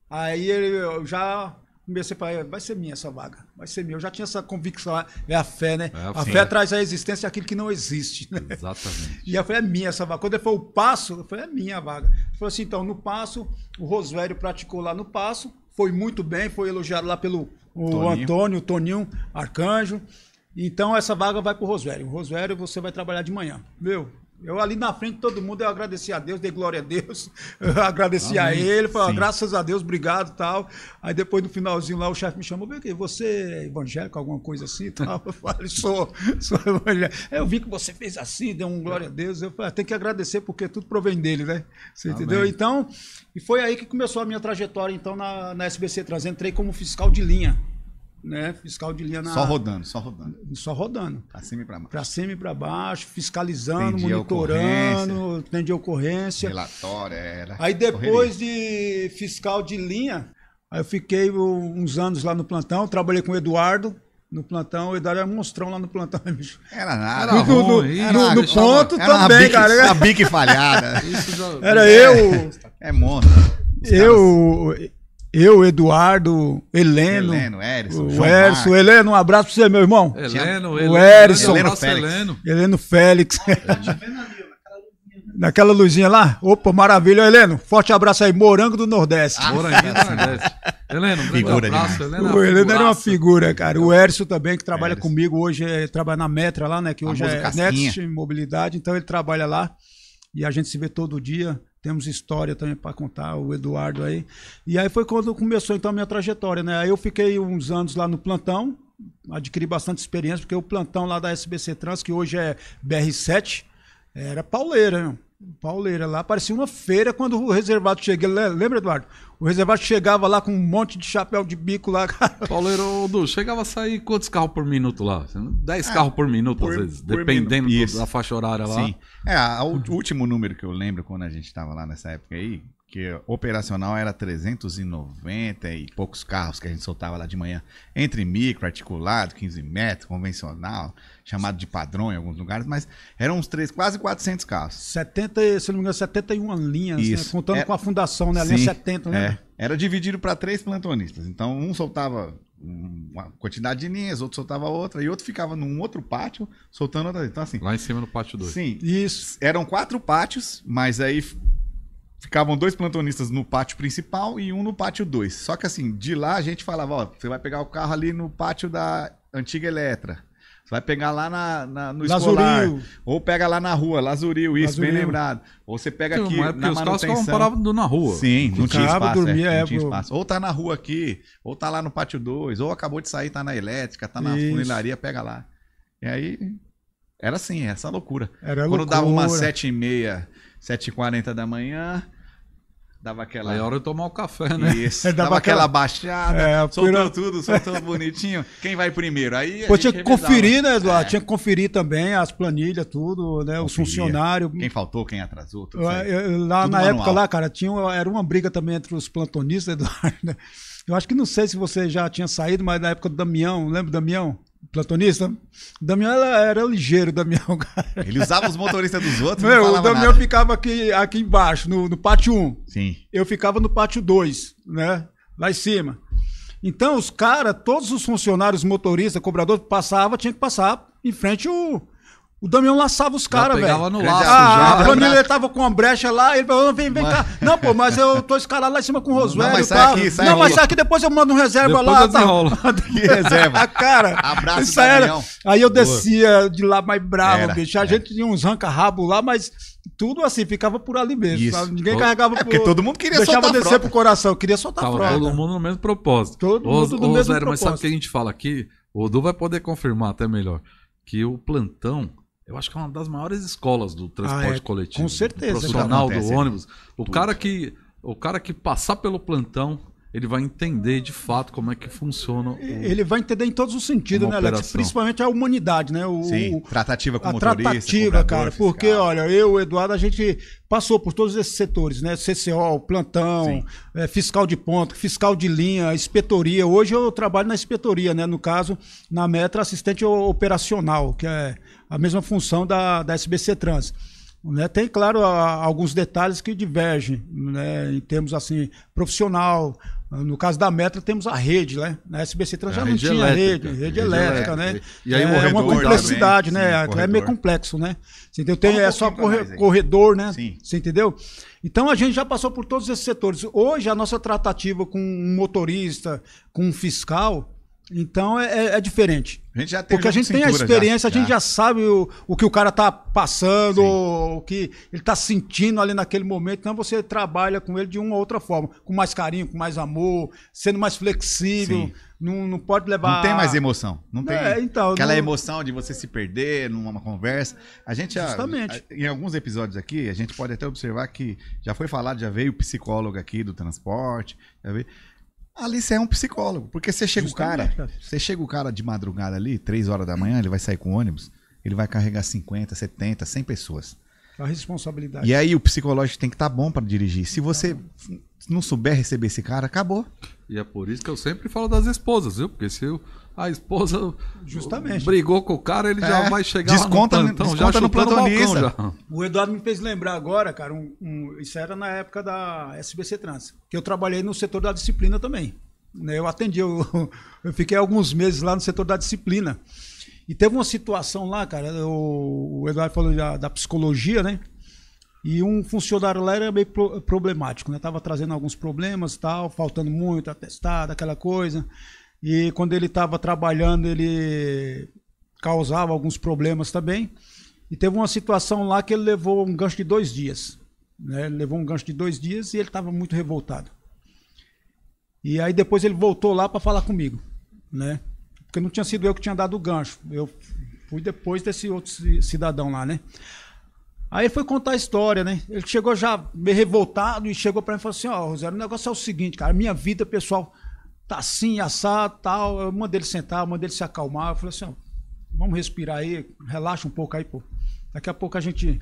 Aí eu já comecei para vai ser minha essa vaga, vai ser minha. Eu já tinha essa convicção, ah, é a fé, né? É, a fé é. traz à existência aquilo que não existe. Né? Exatamente. E eu falei, é minha essa vaga. Quando foi o passo, eu falei, é minha a vaga. Ele falou assim, então, no passo, o Rosério praticou lá no passo, foi muito bem, foi elogiado lá pelo o Antônio, o Toninho, Arcanjo. Então essa vaga vai para o Rosério. O Rosério você vai trabalhar de manhã. Meu, eu ali na frente todo mundo, eu agradeci a Deus, dei glória a Deus, agradeci Amém. a ele, falei, graças a Deus, obrigado tal. Aí depois no finalzinho lá o chefe me chamou, vem aqui, você é evangélico, alguma coisa assim tal? Eu falei, sou, sou evangélico. Eu vi que você fez assim, deu um glória a Deus. Eu falei, ah, tem que agradecer porque tudo provém dele, né? Você entendeu? Então, e foi aí que começou a minha trajetória então na, na SBC, trazendo, entrei como fiscal de linha né, fiscal de linha na. Só rodando, só rodando. Só rodando. pra cima e pra baixo. pra cima e pra baixo, fiscalizando, entendi monitorando, atende ocorrência. Relatório, é, era. Aí depois correria. de fiscal de linha, aí eu fiquei uns anos lá no plantão, trabalhei com o Eduardo. No plantão, o Eduardo era monstrão lá no plantão, Era nada. Era no, ruim, no, era, no, no ponto era, também, bique, cara. A bique falhada. Isso já, era é, eu. É monstro. Eu, eu, Eduardo, Heleno. Heleno, Erison. O Heleno, um abraço pra você, meu irmão. Heleno, Heleno. O Heleno, Félix. Heleno. Heleno Félix. É. Naquela luzinha lá? Opa, maravilha. Heleno, forte abraço aí. Morango do Nordeste. Ah, Morango Moranguinho do Nordeste. Heleno, um figura abraço. Heleno, o é Heleno era uma figura, cara. O Erison também, que trabalha Erso. comigo hoje, é, trabalha na Metra lá, né? Que hoje é Casquinha. Next Mobilidade. Então ele trabalha lá e a gente se vê todo dia. Temos história também para contar, o Eduardo aí. E aí foi quando começou então a minha trajetória, né? Aí eu fiquei uns anos lá no plantão, adquiri bastante experiência, porque o plantão lá da SBC Trans, que hoje é BR7, era pauleira, né? Pauleira lá, parecia uma feira quando o reservado chega. Lembra, Eduardo? O reservado chegava lá com um monte de chapéu de bico lá, cara. Pauleiro, Du, chegava a sair quantos carros por minuto lá? 10 ah, carros por minuto, por, às vezes, dependendo do, da faixa horária lá. Sim. É, o último número que eu lembro quando a gente estava lá nessa época aí, que operacional era 390 e poucos carros que a gente soltava lá de manhã, entre micro, articulado, 15 metros, convencional, chamado de padrão em alguns lugares, mas eram uns três, quase 400 carros. 70, se não me engano, 71 linhas, né? Isso. Né? contando é, com a fundação, né? A sim, linha 70, né? É. Era dividido para três plantonistas. Então, um soltava uma quantidade de linhas, outro soltava outra, e outro ficava num outro pátio soltando outra. Então, assim. Lá em cima no pátio 2. Sim. Isso. Eram quatro pátios, mas aí Ficavam dois plantonistas no pátio principal e um no pátio 2. Só que assim, de lá a gente falava, ó, você vai pegar o carro ali no pátio da antiga Eletra. Você vai pegar lá na, na, no Lazuril. escolar. Ou pega lá na rua, Lazuril, isso, Lazuril. bem lembrado. Ou você pega aqui Não, é na os manutenção. Os paravam na rua. Sim, não, tinha espaço. É, dormia, é, não tinha espaço. Ou tá na rua aqui, ou tá lá no pátio 2, ou acabou de sair, tá na elétrica, tá na isso. funilaria, pega lá. E aí, era assim, essa loucura. Era Quando loucura. dava umas 7h30, 7h40 da manhã, Dava aquela. Aí é hora de tomar o café, né? Isso. Dava, Dava aquela... aquela baixada. É, soltou pira... tudo, soltou bonitinho. Quem vai primeiro? Aí. Pô, tinha que conferir, né, Eduardo? É. Tinha que conferir também as planilhas, tudo, né? Conferia. Os funcionários. Quem faltou, quem atrasou, tudo. Eu, eu, lá tudo na manual. época, lá, cara, tinha, era uma briga também entre os plantonistas, Eduardo. Né? Eu acho que não sei se você já tinha saído, mas na época do Damião, lembra do Damião? platonista. Damião ela era ligeiro, Damião, cara. Ele usava os motoristas dos outros. Meu, o Damião nada. ficava aqui, aqui embaixo, no, no pátio 1. Sim. Eu ficava no pátio 2, né? Lá em cima. Então, os caras, todos os funcionários, motoristas, cobradores, passava, tinha que passar em frente o, o Damião laçava os caras, velho. Pegava no laço. Ah, já, a né? família braço. tava com uma brecha lá, ele falou: vem, vem mas... cá. Não, pô, mas eu tô escalado lá em cima com o Rosuel. Não, mas sai aqui, sai Não, mas sai aqui, depois eu mando um reserva depois lá. Eu tá... que reserva. a cara. Abraço, isso era. Aí eu descia de lá mais bravo, era, bicho. A gente tinha uns ranca-rabo lá, mas tudo assim, ficava por ali mesmo. Isso. Sabe? Ninguém carregava é por... Porque todo mundo queria Deixava soltar descer pro coração, queria soltar Tava frota. todo mundo no mesmo propósito. Todo mundo no mesmo propósito. Mas sabe o que a gente fala aqui? O Odu vai poder confirmar até melhor. Que o plantão eu acho que é uma das maiores escolas do transporte ah, é, coletivo. Com certeza. Do profissional do ônibus. O cara que o cara que passar pelo plantão, ele vai entender de fato como é que funciona. O, ele vai entender em todos os sentidos, né, Alex? Principalmente a humanidade, né? O, Sim, tratativa com a motorista, tratativa, cara. Fiscal. Porque, olha, eu, Eduardo, a gente passou por todos esses setores, né? CCO, plantão, é, fiscal de ponto, fiscal de linha, inspetoria. Hoje eu trabalho na inspetoria, né? No caso, na Metra, assistente operacional, que é a mesma função da, da SBC Trans. Né? Tem, claro, a, alguns detalhes que divergem, né? em termos assim, profissional. No caso da Metro, temos a rede, né? Na SBC Trans é, já não tinha elétrica, rede, rede, rede elétrica, elétrica, né? E aí é, corredor, é uma complexidade, também, né? Sim, é meio complexo, né? Você entendeu? Tem, é só é corredor, corredor, né? Sim. Você entendeu? Então a gente já passou por todos esses setores. Hoje a nossa tratativa com um motorista, com um fiscal, então é, é, é, diferente. A gente já tem Porque a gente tem a experiência, já, já. a gente já sabe o, o que o cara tá passando, o, o que ele tá sentindo ali naquele momento. Então você trabalha com ele de uma ou outra forma, com mais carinho, com mais amor, sendo mais flexível. Sim. Não, não pode levar. Não tem mais emoção. Não tem é, então, aquela não... emoção de você se perder numa conversa. A gente Justamente. A, a, em alguns episódios aqui, a gente pode até observar que já foi falado, já veio psicólogo aqui do transporte, já veio. Ali você é um psicólogo. Porque você chega Justamente, o cara. É. Você chega o cara de madrugada ali, 3 horas da manhã, ele vai sair com o ônibus, ele vai carregar 50, 70, 100 pessoas. É A responsabilidade. E aí o psicológico tem que estar tá bom para dirigir. Se tá você não souber receber esse cara, acabou. E é por isso que eu sempre falo das esposas, viu? Porque se eu a esposa Justamente. brigou com o cara, ele é. já vai chegar desconta, no plantão, desconta já no plantonista. No já. O Eduardo me fez lembrar agora, cara, um, um, isso era na época da SBC Trans, que eu trabalhei no setor da disciplina também. Né? Eu atendi, eu, eu fiquei alguns meses lá no setor da disciplina. E teve uma situação lá, cara, o, o Eduardo falou da, da psicologia, né? E um funcionário lá era meio problemático, né? Tava trazendo alguns problemas tal, faltando muito, atestado, aquela coisa. E quando ele estava trabalhando, ele causava alguns problemas também. E teve uma situação lá que ele levou um gancho de dois dias. Né? Ele levou um gancho de dois dias e ele estava muito revoltado. E aí depois ele voltou lá para falar comigo, né? Porque não tinha sido eu que tinha dado o gancho. Eu fui depois desse outro cidadão lá, né? Aí ele foi contar a história, né? Ele chegou já meio revoltado e chegou para mim e falou assim: Ó, oh, Rosário, o negócio é o seguinte, cara, minha vida pessoal tá assim, assado, tal. Eu mandei ele sentar, mandei ele se acalmar. Eu falei assim, ó, vamos respirar aí, relaxa um pouco aí, pô. Daqui a pouco a gente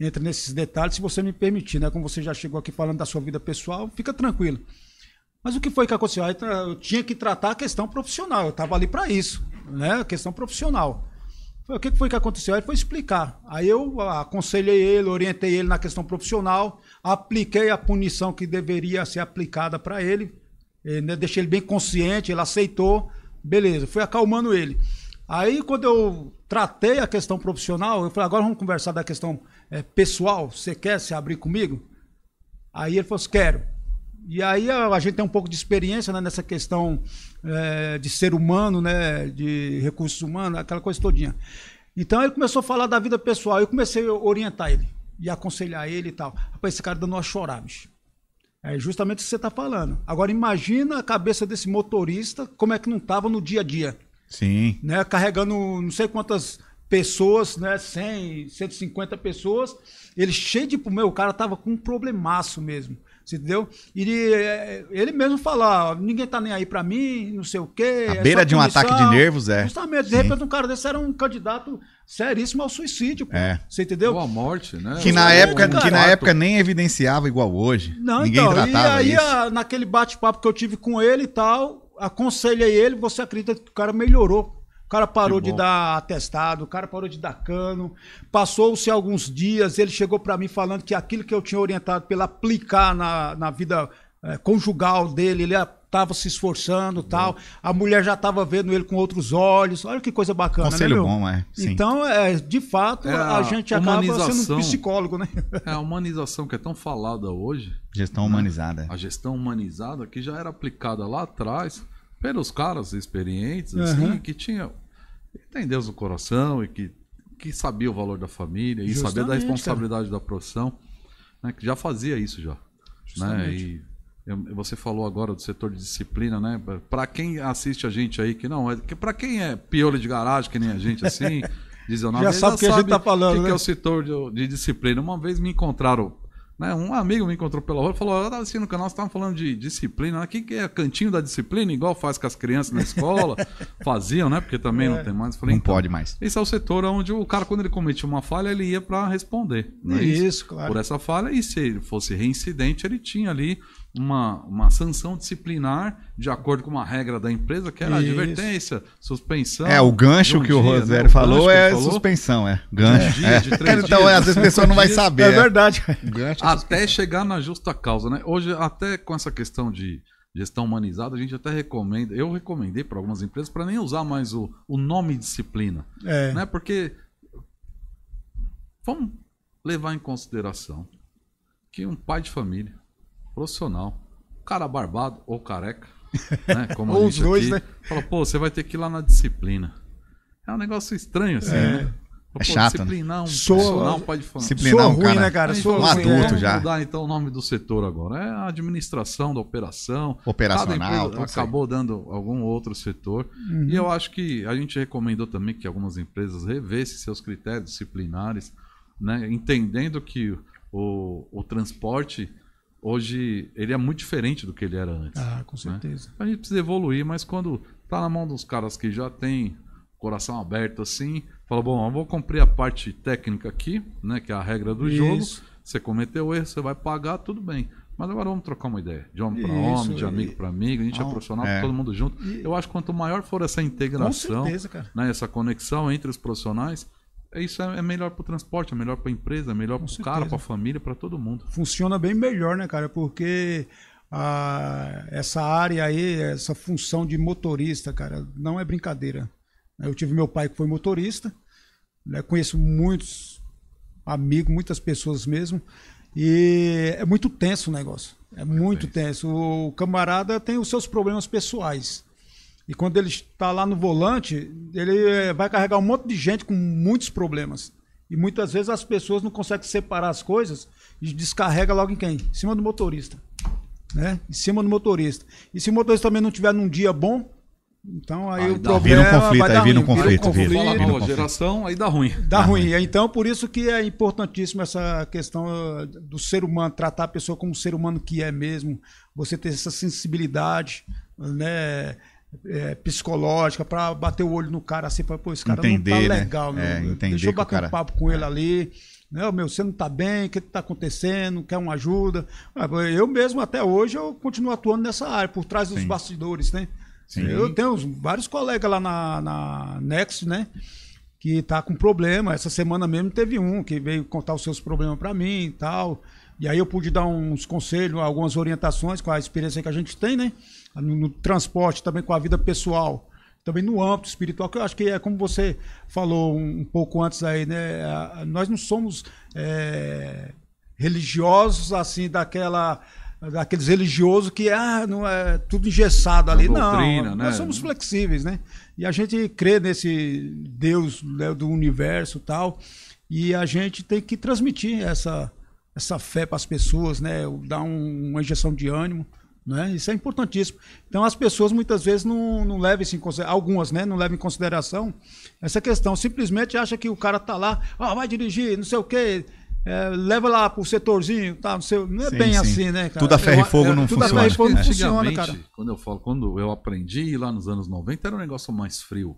entra nesses detalhes, se você me permitir, né? Como você já chegou aqui falando da sua vida pessoal, fica tranquilo. Mas o que foi que aconteceu? Eu tinha que tratar a questão profissional, eu estava ali para isso, né? A questão profissional. O que foi que aconteceu? Ele foi explicar. Aí eu aconselhei ele, orientei ele na questão profissional, apliquei a punição que deveria ser aplicada para ele, né, deixei ele bem consciente, ele aceitou, beleza, fui acalmando ele. Aí quando eu tratei a questão profissional, eu falei, agora vamos conversar da questão é, pessoal, você quer se abrir comigo? Aí ele falou assim, quero. E aí a, a gente tem um pouco de experiência né, nessa questão é, de ser humano, né, de recursos humanos, aquela coisa todinha. Então ele começou a falar da vida pessoal, eu comecei a orientar ele e aconselhar ele e tal. Rapaz, esse cara dando uma chorar, bicho. É justamente o que você está falando. Agora imagina a cabeça desse motorista, como é que não estava no dia a dia. Sim. Né? Carregando não sei quantas pessoas, né? 100, 150 pessoas. Ele cheio de... Meu, o cara estava com um problemaço mesmo entendeu? E ele, é, ele mesmo falar, ninguém tá nem aí para mim, não sei o quê. A é beira de um ataque de nervos, é. Justamente, Sim. de repente um cara desse era um candidato seríssimo ao suicídio, É. Você entendeu? Ou à morte, né? Que na, época, que na época nem evidenciava igual hoje. Não, ninguém então, tratava e aí naquele bate-papo que eu tive com ele e tal, aconselhei ele, você acredita que o cara melhorou cara parou de dar atestado, o cara parou de dar cano. Passou-se alguns dias, ele chegou para mim falando que aquilo que eu tinha orientado para ele aplicar na, na vida é, conjugal dele, ele estava se esforçando e tal. A mulher já estava vendo ele com outros olhos. Olha que coisa bacana, né, Conselho né, bom, é. Sim. Então, é, de fato, é a, a, gente acaba sendo um psicólogo, né? É a humanização que é tão falada hoje. Gestão né? humanizada. A gestão humanizada que já era aplicada lá atrás pelos caras experientes, assim, uhum. que tinha ele tem Deus no coração e que, que sabia o valor da família Justamente, e sabia da responsabilidade cara. da profissão, né, que já fazia isso já. Né, Justamente. Né, e você falou agora do setor de disciplina, né? Para quem assiste a gente aí, que não, é, para quem é piolho de garagem, que nem a gente assim, 19, já sabe o que a gente está falando. O que, né? que é né? o setor de, de disciplina. Uma vez me encontraram né? Um amigo me encontrou pela rua e falou: Eu estava assistindo o canal, você estava falando de disciplina. O né? que, é cantinho da disciplina? Igual faz com as crianças na escola. Faziam, né? Porque também é. não tem mais. falei, não então, pode mais. Esse é o setor onde o cara, quando ele cometia uma falha, ele ia para responder. Né? Isso, claro. Por essa falha, e se ele fosse reincidente, ele tinha ali uma, uma sanção disciplinar de acordo com uma regra da empresa, que era Isso. advertência, suspensão. É, o gancho um que dia, né? o Rosério né? falou é falou, suspensão, é. Gancho. é. então, às vezes a pessoa não vai saber. É, é. verdade. É até chegar na justa causa, né? Hoje, até com essa questão de gestão humanizada, a gente até recomenda, eu recomendei para algumas empresas para nem usar mais o, o nome disciplina. É. Né? Porque vamos levar em consideração que um pai de família Profissional. Cara barbado ou careca, né? Como ou os dois, aqui, né? Fala, pô, você vai ter que ir lá na disciplina. É um negócio estranho, assim, é. né? É pô, é chato. Né? Disciplinar um profissional pode falar. Disciplinar um ruim, cara, né, cara? Sou é um então, adulto assim, já. Vamos mudar então o nome do setor agora. É a administração da operação. Operacional. Empresa, acabou dando algum outro setor. Uhum. E eu acho que a gente recomendou também que algumas empresas revessem seus critérios disciplinares, né? entendendo que o, o transporte hoje ele é muito diferente do que ele era antes. Ah, com né? certeza. Né? A gente precisa evoluir, mas quando tá na mão dos caras que já tem coração aberto assim, fala, bom, eu vou cumprir a parte técnica aqui, né, que é a regra do Isso. jogo. Você cometeu erro, você vai pagar, tudo bem. Mas agora vamos trocar uma ideia. De homem para homem, de amigo e... para amigo, a gente é profissional, é. todo mundo junto. E... Eu acho que quanto maior for essa integração, certeza, né, essa conexão entre os profissionais, é, isso é, é melhor para o transporte, é melhor para a empresa, é melhor para o cara, para a família, para todo mundo. Funciona bem melhor, né, cara? Porque a, ah, essa área aí, essa função de motorista, cara, não é brincadeira. Eu tive meu pai que foi motorista, né? conheço muitos amigos, muitas pessoas mesmo, e é muito tenso o negócio. É, é muito tenso. O camarada tem os seus problemas pessoais. E quando ele está lá no volante, ele eh, vai carregar um monte de gente com muitos problemas. E muitas vezes as pessoas não conseguem separar as coisas e descarrega logo em quem? Em cima do motorista. Né? Em cima do motorista. E se o motorista também não tiver num dia bom, então aí, aí o problema vira um conflito, vai aí vira um conflito, vira, vira, vira, geração, aí dá ruim. Dá, dá ruim. ruim. Então por isso que é importantíssimo essa questão eh, do ser humano tratar a pessoa como um ser humano que é mesmo, você ter essa sensibilidade, né? é, psicológica, para bater o olho no cara assim, para pô, esse cara entender, não tá né? legal, né? meu. É, Deixa eu bater cara... um papo com ele é. ali. né meu, você não tá bem, o que tá acontecendo, quer uma ajuda. Ah, eu mesmo, até hoje, eu continuo atuando nessa área, por trás dos Sim. bastidores, né? Sim. Eu tenho vários colegas lá na, na Next, né? Que tá com problema. Essa semana mesmo teve um que veio contar os seus problemas para mim e tal. E aí eu pude dar uns conselhos, algumas orientações com a experiência que a gente tem, né? No, no transporte, também com a vida pessoal, também no âmbito espiritual, que eu acho que é como você falou um, um pouco antes aí, né? nós não somos é, religiosos assim daquela daqueles religiosos que ah, não é tudo engessado ali. Doutrina, não, né? nós somos flexíveis, né? E a gente crê nesse Deus né, do universo tal. E a gente tem que transmitir essa, essa fé para as pessoas, né? Dar um, uma injeção de ânimo. Né? Isso é importantíssimo. Então as pessoas muitas vezes não, não levam isso em consideração, algumas né? não levam em consideração essa questão. Simplesmente acha que o cara tá lá, oh, vai dirigir, não sei o quê. É, leva lá pro setorzinho, tá? Não, sei, não é sim, bem sim. assim, né, cara? Tudo a ferro e fogo é, não funciona. Tudo a ferro e fogo não é. funciona, cara. Quando eu falo, quando eu aprendi lá nos anos 90, era um negócio mais frio.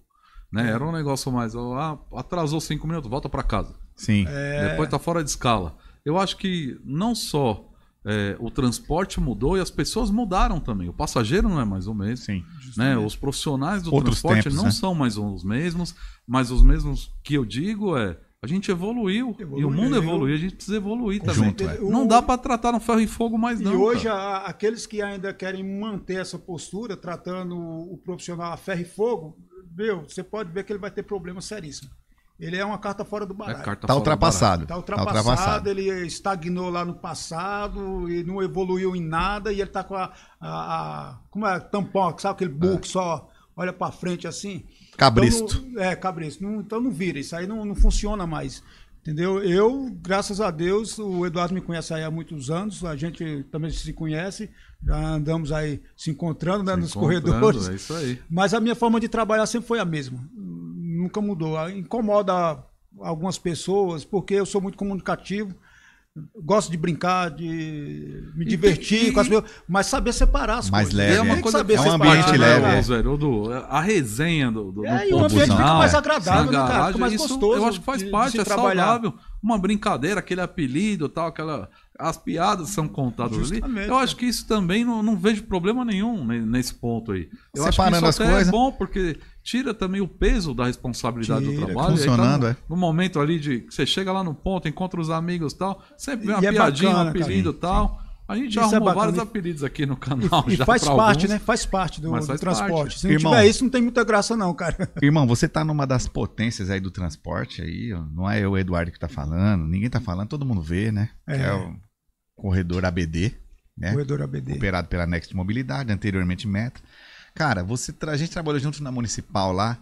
Né? Era um negócio mais. Ah, atrasou cinco minutos, volta para casa. Sim. É... Depois tá fora de escala eu acho que não só é, o transporte mudou e as pessoas mudaram também. O passageiro não é mais o mesmo. Sim, né? Os profissionais do Outros transporte tempos, não né? são mais os mesmos, mas os mesmos que eu digo é. A gente evoluiu, evoluiu e o mundo evoluiu, a gente precisa evoluir Junto, também. É. Não dá para tratar no ferro e fogo mais não. E hoje a, aqueles que ainda querem manter essa postura, tratando o profissional a ferro e fogo, meu, você pode ver que ele vai ter problema seríssimo. Ele é uma carta fora do baralho. É tá, tá, tá, ultrapassado. tá ultrapassado. Tá ultrapassado. Ele estagnou lá no passado e não evoluiu em nada e ele tá com a. a, a como é? Tampão, sabe aquele burro é. que só olha para frente assim? Cabristo. Então, é, cabristo. Não, então não vira. Isso aí não, não funciona mais. Entendeu? Eu, graças a Deus, o Eduardo me conhece aí há muitos anos, a gente também se conhece, já andamos aí se encontrando né, se nos encontrando, corredores. É isso aí. Mas a minha forma de trabalhar sempre foi a mesma nunca mudou. Ah, incomoda algumas pessoas, porque eu sou muito comunicativo, gosto de brincar, de me divertir e, e, com as pessoas, mas saber separar as mais coisas. Leve, é uma coisa saber é um ambiente leve, né, é. velho, a resenha do, do é, do o ambiente fica mais é agradável, né, garagem, cara, fica mais isso, gostoso. Eu acho que faz de, parte, de é trabalhar. saudável, uma brincadeira, aquele apelido, tal, aquela as piadas são contadas Justamente, ali. Eu acho que isso também não, não vejo problema nenhum nesse ponto aí. Eu Separando acho que isso as coisas. é bom porque tira também o peso da responsabilidade tira, do trabalho. Funcionando, tá no, é. no, momento ali de você chega lá no ponto, encontra os amigos tal, sempre vem uma e piadinha, é bacana, um apelido e tal. Sim. A gente já é arrumou é vários apelidos aqui no canal. E, e faz parte, alguns, né? Faz parte do, faz do transporte. Parte. Se não tiver isso, não tem muita graça, não, cara. Irmão, você tá numa das potências aí do transporte aí, não é eu, o Eduardo, que tá falando, ninguém tá falando, todo mundo vê, né? É, é o corredor ABD, né? Corredor ABD. Operado pela Next Mobilidade, anteriormente Metro. Cara, você a gente trabalhou junto na municipal lá.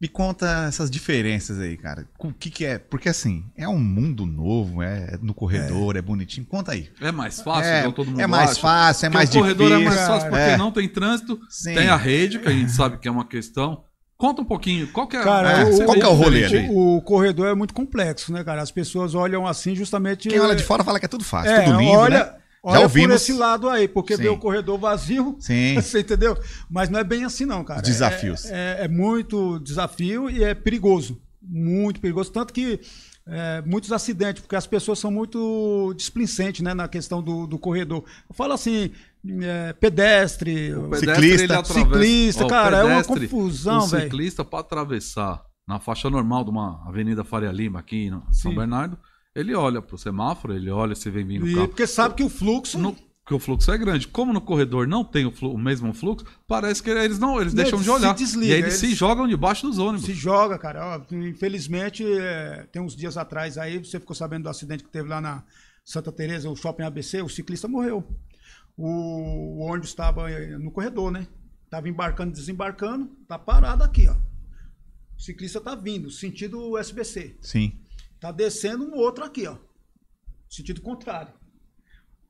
Me conta essas diferenças aí, cara. O que, que é? Porque assim, é um mundo novo, é, é no corredor, é, é bonitinho. Conta aí. É mais fácil, é, então, todo mundo É mais acha. fácil, é porque mais difícil. O corredor é mais fácil porque é. não tem trânsito, Sim. tem a rede, que a gente sabe que é uma questão. Conta um pouquinho, qual que é, cara, é, o, qual que é o rolê ali? O, o, corredor é muito complexo, né, cara? As pessoas olham assim justamente... Quem olha é, de fora fala que é tudo fácil, é, tudo lindo, olha, né? Olha Já ouvimos. por esse lado aí, porque Sim. vê o corredor vazio, Sim. você entendeu? Mas não é bem assim não, cara. Desafios. É, é, é muito desafio e é perigoso, muito perigoso. Tanto que é, muitos acidentes, porque as pessoas são muito displicentes né, na questão do, do corredor. Eu falo assim, é, pedestre, o ciclista, ciclista, oh, cara, pedestre, é uma confusão, velho. Um ciclista para atravessar na faixa normal de uma Avenida Faria Lima aqui em São Sim. Bernardo, ele olha para o semáforo, ele olha se vem vindo o carro. Porque sabe que o fluxo. No, que o fluxo é grande. Como no corredor não tem o, o mesmo fluxo, parece que eles não, eles deixam eles de olhar. Desliga, e aí eles, eles, se jogam debaixo dos ônibus. Se joga, cara. Infelizmente, é, tem uns dias atrás aí, você ficou sabendo do acidente que teve lá na Santa Teresa, o shopping ABC, o ciclista morreu. O, o ônibus estava é, no corredor, né? Tava embarcando, desembarcando, tá parado aqui, ó. O ciclista tá vindo, sentido SBC. Sim. Tá descendo um outro aqui, ó. Sentido contrário.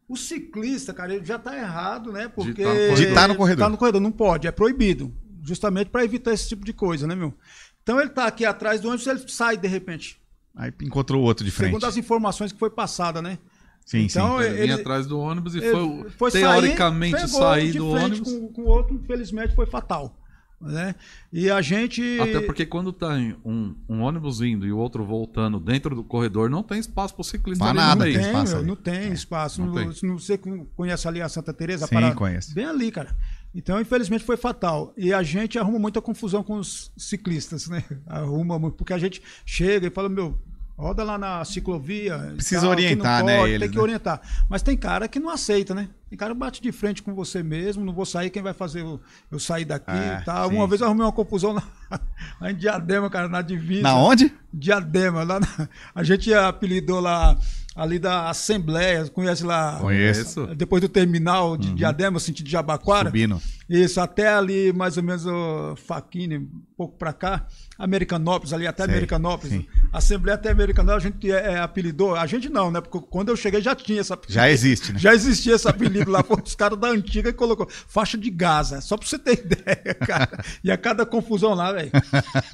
O ciclista, cara, ele já tá errado, né? Porque. De estar tá no corredor. Tá, tá no corredor, não pode, é proibido. Justamente para evitar esse tipo de coisa, né, meu? Então ele tá aqui atrás do ônibus, ele sai de repente. Aí encontrou outro de frente. Segundo as informações que foi passada, né? Sim, então, sim. Ele, ele vinha atrás do ônibus e foi, foi teoricamente sair, sair do ônibus. Com, com outro, infelizmente, foi fatal. Né? E a gente. Até porque quando tem tá um, um, ônibus indo e o outro voltando dentro do corredor, não tem espaço para o ciclista. Para nada, tem, espaço não tem é. espaço. Não, não, tem. Você conhece ali a Santa Teresa? Sim, para... conhece. Bem ali, cara. Então, infelizmente, foi fatal. E a gente arruma muita confusão com os ciclistas, né? Arruma muito, porque a gente chega e fala, meu, roda lá na ciclovia. Precisa tal, orientar, né, pode, né? Tem que né? orientar. Mas tem cara que não aceita, né? Cara, bate de frente com você mesmo, não vou sair, quem vai fazer eu, eu sair daqui é, Uma vez eu arrumei uma confusão na, lá em Diadema, cara, na divisa. Na onde? Diadema. Lá na, a gente apelidou lá ali da Assembleia, conhece lá? Conheço. Depois do terminal de uhum. Diadema, sentido de Jabaquara. Subindo. Isso, até ali mais ou menos o Faquine, um pouco para cá, Americanópolis, ali até Sei. Americanópolis. Sim. Assembleia até Americanópolis, a gente é, é, apelidou, a gente não, né? Porque quando eu cheguei já tinha essa Já existe, né? Já existia essa apelido lá, foi os caras da antiga e colocou faixa de Gaza, só pra você ter ideia, cara. E a cada confusão lá, velho.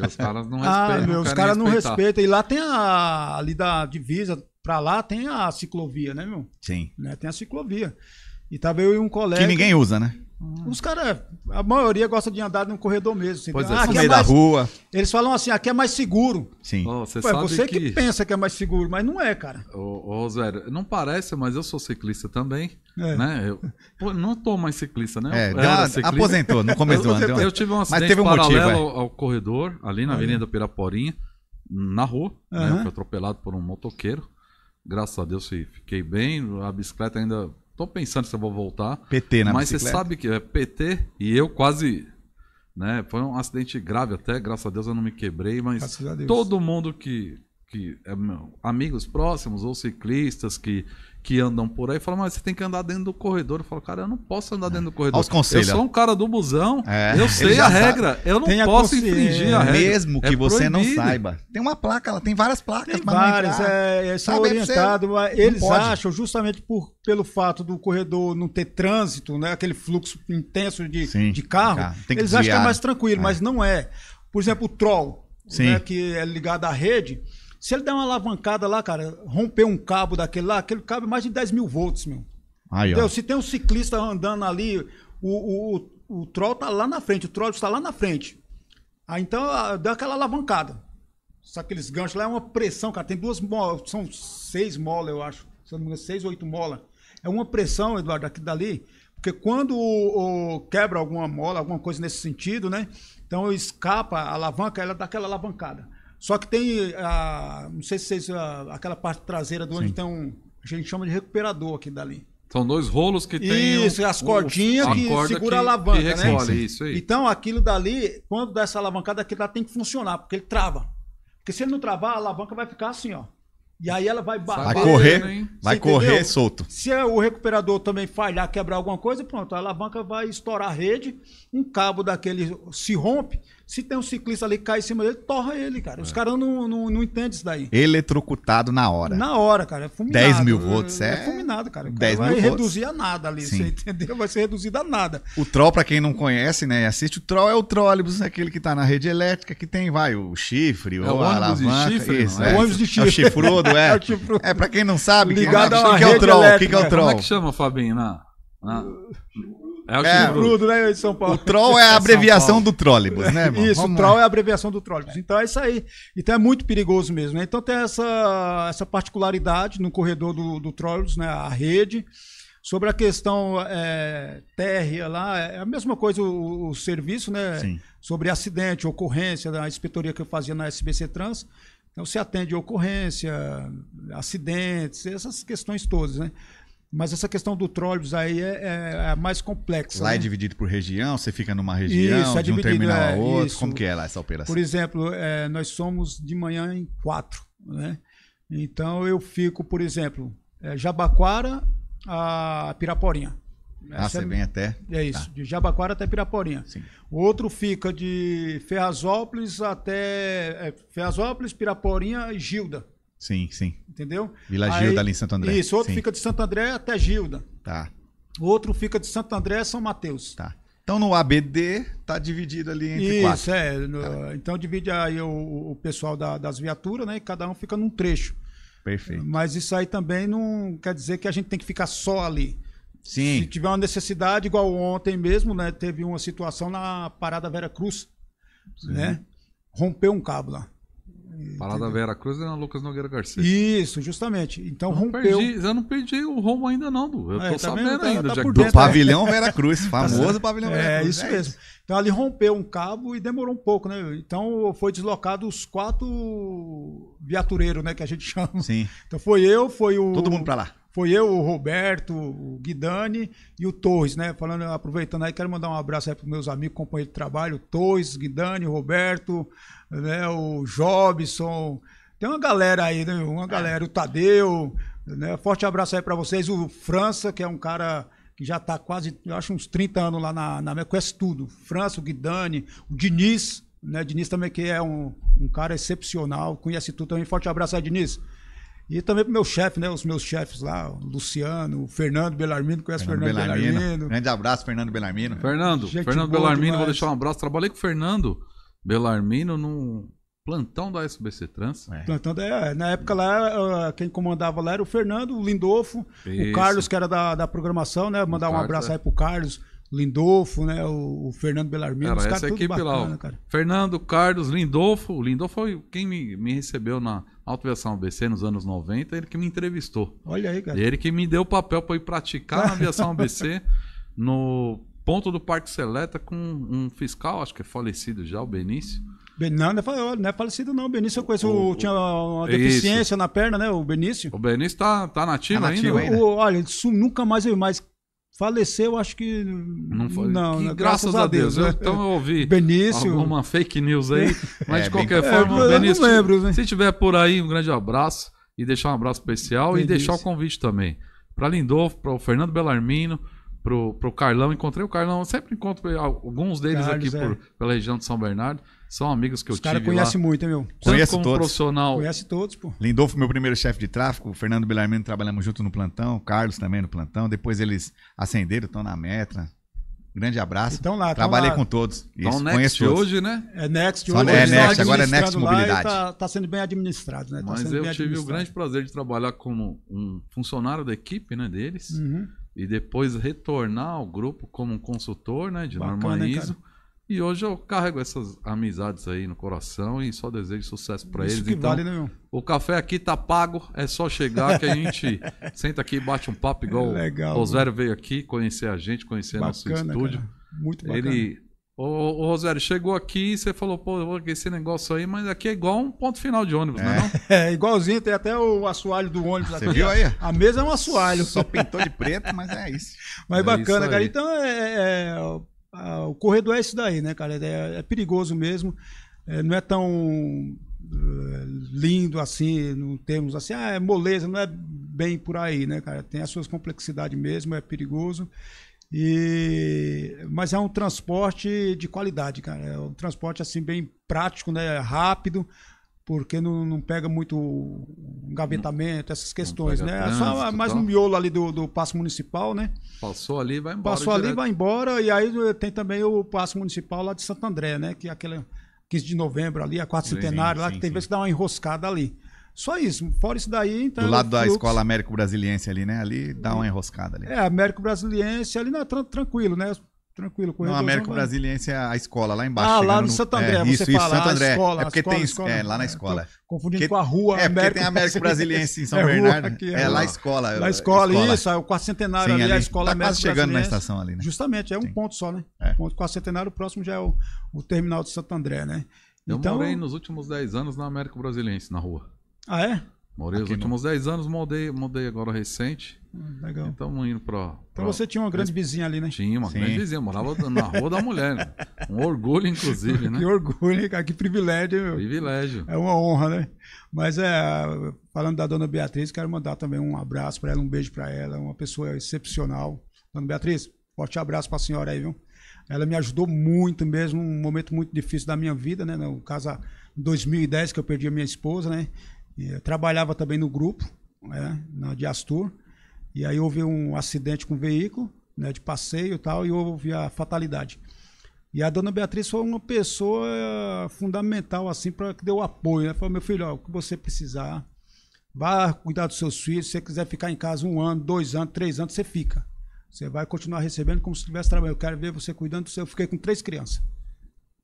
Os caras não respeitam. Ah, meu, os caras não respeitam. E lá tem a, ali da divisa, pra lá tem a ciclovia, né, meu? Sim. Né, tem a ciclovia. E tava eu e um colega. Que ninguém usa, né? Hum. Os caras, a maioria gosta de andar no corredor mesmo. Pois é, ah, no é meio é mais, da rua. Eles falam assim, aqui é mais seguro. Sim. Oh, você Pô, você que... que... pensa que é mais seguro, mas não é, cara. Ô, Zé, não parece, mas eu sou ciclista também. É. Né? Eu, pô, não tô mais ciclista, né? É, ciclista. aposentou no começo do ano. Eu tive um acidente mas teve um paralelo motivo, ao, ao, corredor, ali na Avenida Piraporinha, na rua. Uhum. Né? Fui atropelado por um motoqueiro. Graças a Deus fiquei bem. A bicicleta ainda Tô pensando se eu vou voltar. PT na Mas bicicleta. você sabe que é PT e eu quase. Né, foi um acidente grave até, graças a Deus eu não me quebrei, mas todo mundo que, que é amigos próximos ou ciclistas que que andam por aí falam, mas você tem que andar dentro do corredor. Eu falo, cara, eu não posso andar é. dentro do corredor. Os conselhos. Eu sou um cara do busão, é, eu sei a regra, eu não posso infringir é, a regra. Mesmo que é você proibido. não saiba. Tem uma placa lá, tem várias placas. Tem várias, é, é sabe, é orientado. Você, eles acham, justamente por, pelo fato do corredor não ter trânsito, né, aquele fluxo intenso de, Sim, de carro, cara, eles acham que é mais tranquilo, é. mas não é. Por exemplo, o Troll, né, que é ligado à rede se ele der uma alavancada lá, cara, romper um cabo daquele lá, aquele cabo é mais de 10 mil volts, meu. Aí, Entendeu? Ó. Se tem um ciclista andando ali, o, o, o, o troll tá lá na frente, o troll está lá na frente. Aí então deu aquela alavancada. Só aqueles ganchos lá é uma pressão, cara. Tem duas molas, são seis molas, eu acho. Se eu não me engano, seis ou oito molas. É uma pressão, Eduardo, aqui dali. Porque quando o, o, quebra alguma mola, alguma coisa nesse sentido, né? Então escapa a alavanca, ela dá aquela alavancada. Só que tem, a, ah, não sei se vocês, a, ah, aquela parte traseira do onde tem um, a gente chama de recuperador aqui dali. São dois rolos que tem. Isso, um, as cordinhas um, que segura que, a alavanca, que recolhe, né? Isso aí. Então aquilo dali, quando dá essa alavancada, aquilo lá tem que funcionar, porque ele trava. Porque se ele não travar, a alavanca vai ficar assim, ó. E aí ela vai bater. Vai correr, né, vai correr solto. Se é o recuperador também falhar, quebrar alguma coisa, pronto, a alavanca vai estourar a rede, um cabo daquele se rompe, se tem um ciclista ali que cai em cima dele, torra ele, cara. É. Os caras não, não, não entendem isso daí. Eletrocutado na hora. Na hora, cara. É fulminado. 10 mil volts, é, é. É fulminado, cara. O cara 10 vai mil reduzir volts. a nada ali, Sim. você entendeu? Vai ser reduzido a nada. O Troll, pra quem não conhece, né, e assiste, o Troll é o trólebus, né, aquele que tá na rede elétrica, que tem, vai, o chifre, é ou o a alavanca. Chifre, isso, é, é o ônibus de chifre. É o chifrudo, é. é, o chifrudo. é pra quem não sabe, Ligado que, a que, que é o Troll? O que, que é o Troll? Como é que chama, Fabinho, na... na... É o é, né, de São Paulo. O troll é a abreviação do trólebus, né, irmão? Isso, Vamos o troll lá. é a abreviação do trólebus. É. Então é isso aí. Então é muito perigoso mesmo, né? Então tem essa, essa particularidade no corredor do, do trólebus, né? A rede. Sobre a questão é, térrea lá, é a mesma coisa o, o serviço, né? Sim. Sobre acidente, ocorrência, da inspetoria que eu fazia na SBC Trans. Então se atende ocorrência, acidentes, essas questões todas, né? Mas essa questão do trólebus aí é, é, é mais complexa. Lá é né? é dividido por região, você fica numa região, isso, é de um terminal é, a outro. Isso. Como que é lá essa operação? Por exemplo, é, nós somos de manhã em quatro, né? Então eu fico, por exemplo, é, Jabaquara a Piraporinha. Ah, essa ah, você vem até. É isso, tá. de Jabaquara até Piraporinha. O outro fica de Ferrazópolis até. Ferrazópolis, Piraporinha e Gilda. Sim, sim. Entendeu? Vila Aí, Gilda ali em Santo André. Isso, outro sim. fica de Santo André até Gilda. Tá. Outro fica de Santo André São Mateus. Tá. Então no ABD tá dividido ali entre Isso, quatro. Isso, é. No, tá. Então divide aí o, o pessoal da, das viaturas, né? E cada um fica num trecho. Perfeito. Mas isso aí também não quer dizer que a gente tem que ficar só ali. Sim. Se tiver uma necessidade, igual ontem mesmo, né? Teve uma situação na Parada Vera Cruz, Sim. né? Rompeu um cabo lá. Parada Vera Cruz era é Lucas Nogueira Garcia. Isso, justamente. Então eu rompeu. Perdi, eu não perdi o rumo ainda, não, Du. Eu é, tô tá sabendo tá, ainda. Tá, tá do pavilhão Vera Cruz, famoso pavilhão é, Vera Cruz. Isso é isso mesmo. Então ali rompeu um cabo e demorou um pouco, né? Então foi deslocado os quatro viatureiros, né? Que a gente chama. Sim. Então foi eu, foi o. Todo mundo para lá. Foi eu, o Roberto, o Guidani e o Torres, né? Falando, aproveitando aí, quero mandar um abraço aí para meus amigos, companheiros de trabalho, Torres, Guidani, Roberto, né? o Jobson. Tem uma galera aí, né? Uma é. galera, o Tadeu, né? Forte abraço aí para vocês. O França, que é um cara que já está quase, eu acho, uns 30 anos lá na, na conhece tudo. França, o Guidani, o Diniz, né? Diniz também que é um, um cara excepcional, conhece tudo também. Forte abraço aí, Diniz. E também pro meu chefe, né? Os meus chefes lá, o Luciano, o Fernando Belarmino, conhece Fernando, Fernando Belarmino. Belarmino. Grande abraço, Fernando Belarmino. Fernando, Gente Fernando Belarmino, demais. vou deixar um abraço. Trabalhei com o Fernando Belarmino num plantão da SBC Trans. É. Plantão da, é, na época lá, ah, quem comandava lá era o Fernando, o Lindolfo, Isso. o Carlos, que era da, da programação, né? Mandar um abraço é. aí pro Carlos. Lindolfo, né? O, Fernando Belarmino. Cara, os caras tudo equipe bacana, lá, cara. Fernando, Carlos, Lindolfo. O Lindolfo foi quem me, me recebeu na, autoviação ABC nos anos 90, ele que me entrevistou. Olha aí, cara. Ele que me deu o papel para ir praticar na aviação ABC no ponto do Parque Seleta com um fiscal, acho que é falecido já, o Benício. Não, é não é falecido não, o Benício eu conheço, o, o, tinha uma deficiência isso. na perna, né, o Benício. O Benício tá, tá nativo, tá nativo né? ainda. O, olha, isso nunca mais eu mais Faleceu, acho que. Não foi. Não, que, né? graças, graças, a Deus. Deus. Eu, né? né? então eu ouvi Benício. fake news aí. Mas é, de qualquer bem... forma, é, Benício. Lembro, né? Se tiver por aí, um grande abraço e deixar um abraço especial Benício. e deixar o convite também. Para Lindolfo, para o Fernando Belarmino, para o Carlão. Encontrei o Carlão, sempre encontro alguns deles Carlos, aqui por, é. pela região de São Bernardo. São amigos que Os eu tive. Os caras conhecem muito, hein, meu? Conhece como todos. profissional. Conhece todos, pô. Lindolfo, meu primeiro chefe de tráfego. Fernando Belarmino trabalhamos junto no plantão. Carlos também no plantão. Depois eles acenderam estão na Metra. Grande abraço. Então lá, Trabalhei lá. com todos. Então, Next todos. hoje, né? É Next hoje. É Next, agora é Next Mobilidade. Está tá sendo bem administrado, né? Tá Mas eu tive o grande prazer de trabalhar como um funcionário da equipe né, deles. Uhum. E depois retornar ao grupo como um consultor né, de Bacana, Hein, e hoje eu carrego essas amizades aí no coração e só desejo sucesso para eles. Que então, vale, né, o café aqui tá pago, é só chegar que a gente senta aqui e bate um papo igual Legal, o Rosério veio aqui conhecer a gente, conhecer bacana, nosso estúdio. Cara. Muito bacana. Ele o Rosério, chegou aqui e você falou, pô, esse negócio aí, mas aqui é igual um ponto final de ônibus, é. não é? Não? É, igualzinho, tem até o assoalho do ônibus você aqui. Viu aí? A mesa é um assoalho. Só pintou de preto, mas é isso. Mas é bacana, isso cara. Então, é, é, é ah, o corredor é isso daí, né, cara? É, é perigoso mesmo. É, não é tão eh, lindo assim, não termos assim, ah, é moleza, não é bem por aí, né, cara? Tem as suas complexidades mesmo, é perigoso. E mas é um transporte de qualidade, cara. É um transporte assim bem prático, né, rápido porque não, não pega muito engavetamento, essas questões, né? É trânsito, Só mais no miolo ali do, do passo municipal, né? Passou ali, vai embora. Passou direto. ali, vai embora, e aí eh, tem também o passo municipal lá de Santo André, né? Que é aquele 15 de novembro ali, a quarta centenária, lá sim, que tem sim. vezes que dá uma enroscada ali. Só isso, fora isso daí, então. Do lado da fluxo. escola Américo Brasiliense ali, né? Ali dá é. uma enroscada ali. É, Américo Brasiliense ali não é tranquilo, né? Tranquilo, com Não, América Brasiliense é a escola, lá embaixo. Ah, lá no, no Santo André, é, você isso, fala, isso, Santo André. Escola, é porque escola, tem escola, é, lá na né? escola. Tô confundindo porque, com a rua. É, América, porque tem a América Brasiliense em São é Bernardo. Aqui, é, é lá a escola. a escola, escola, isso, é o quarto centenário ali, a escola tá América quase chegando na estação ali, né? Justamente, é um Sim. ponto só, né? É. ponto quarto centenário, o próximo já é o, o terminal de Santo André, né? Eu então... morei nos últimos 10 anos na América Brasiliense, na rua. Ah, é? Morei nos últimos 10 anos, mudei, mudei agora recente. Hum, legal. Então indo pra, pra. Então você tinha uma grande vizinha ali, né? Tinha uma Sim. grande vizinha, morava na rua da mulher. Né? Um orgulho, inclusive, né? Que orgulho, cara, que privilégio. Privilégio. É uma honra, né? Mas é, falando da dona Beatriz, quero mandar também um abraço para ela, um beijo para ela, uma pessoa excepcional. Dona Beatriz, forte abraço para a senhora aí, viu? Ela me ajudou muito mesmo, um momento muito difícil da minha vida, né? No caso, em 2010, que eu perdi a minha esposa, né? trabalhava também no grupo, né? Na Diastur. E aí houve um acidente com o veículo, né, de passeio e tal, e houve a fatalidade. E a dona Beatriz foi uma pessoa fundamental, assim, para que deu apoio, né? Falou, meu filho, ó, o que você precisar, vá cuidar dos seus filhos, se você quiser ficar em casa um ano, dois anos, três anos, você fica. Você vai continuar recebendo como se estivesse trabalhando. Eu quero ver você cuidando do seu. Eu fiquei com três crianças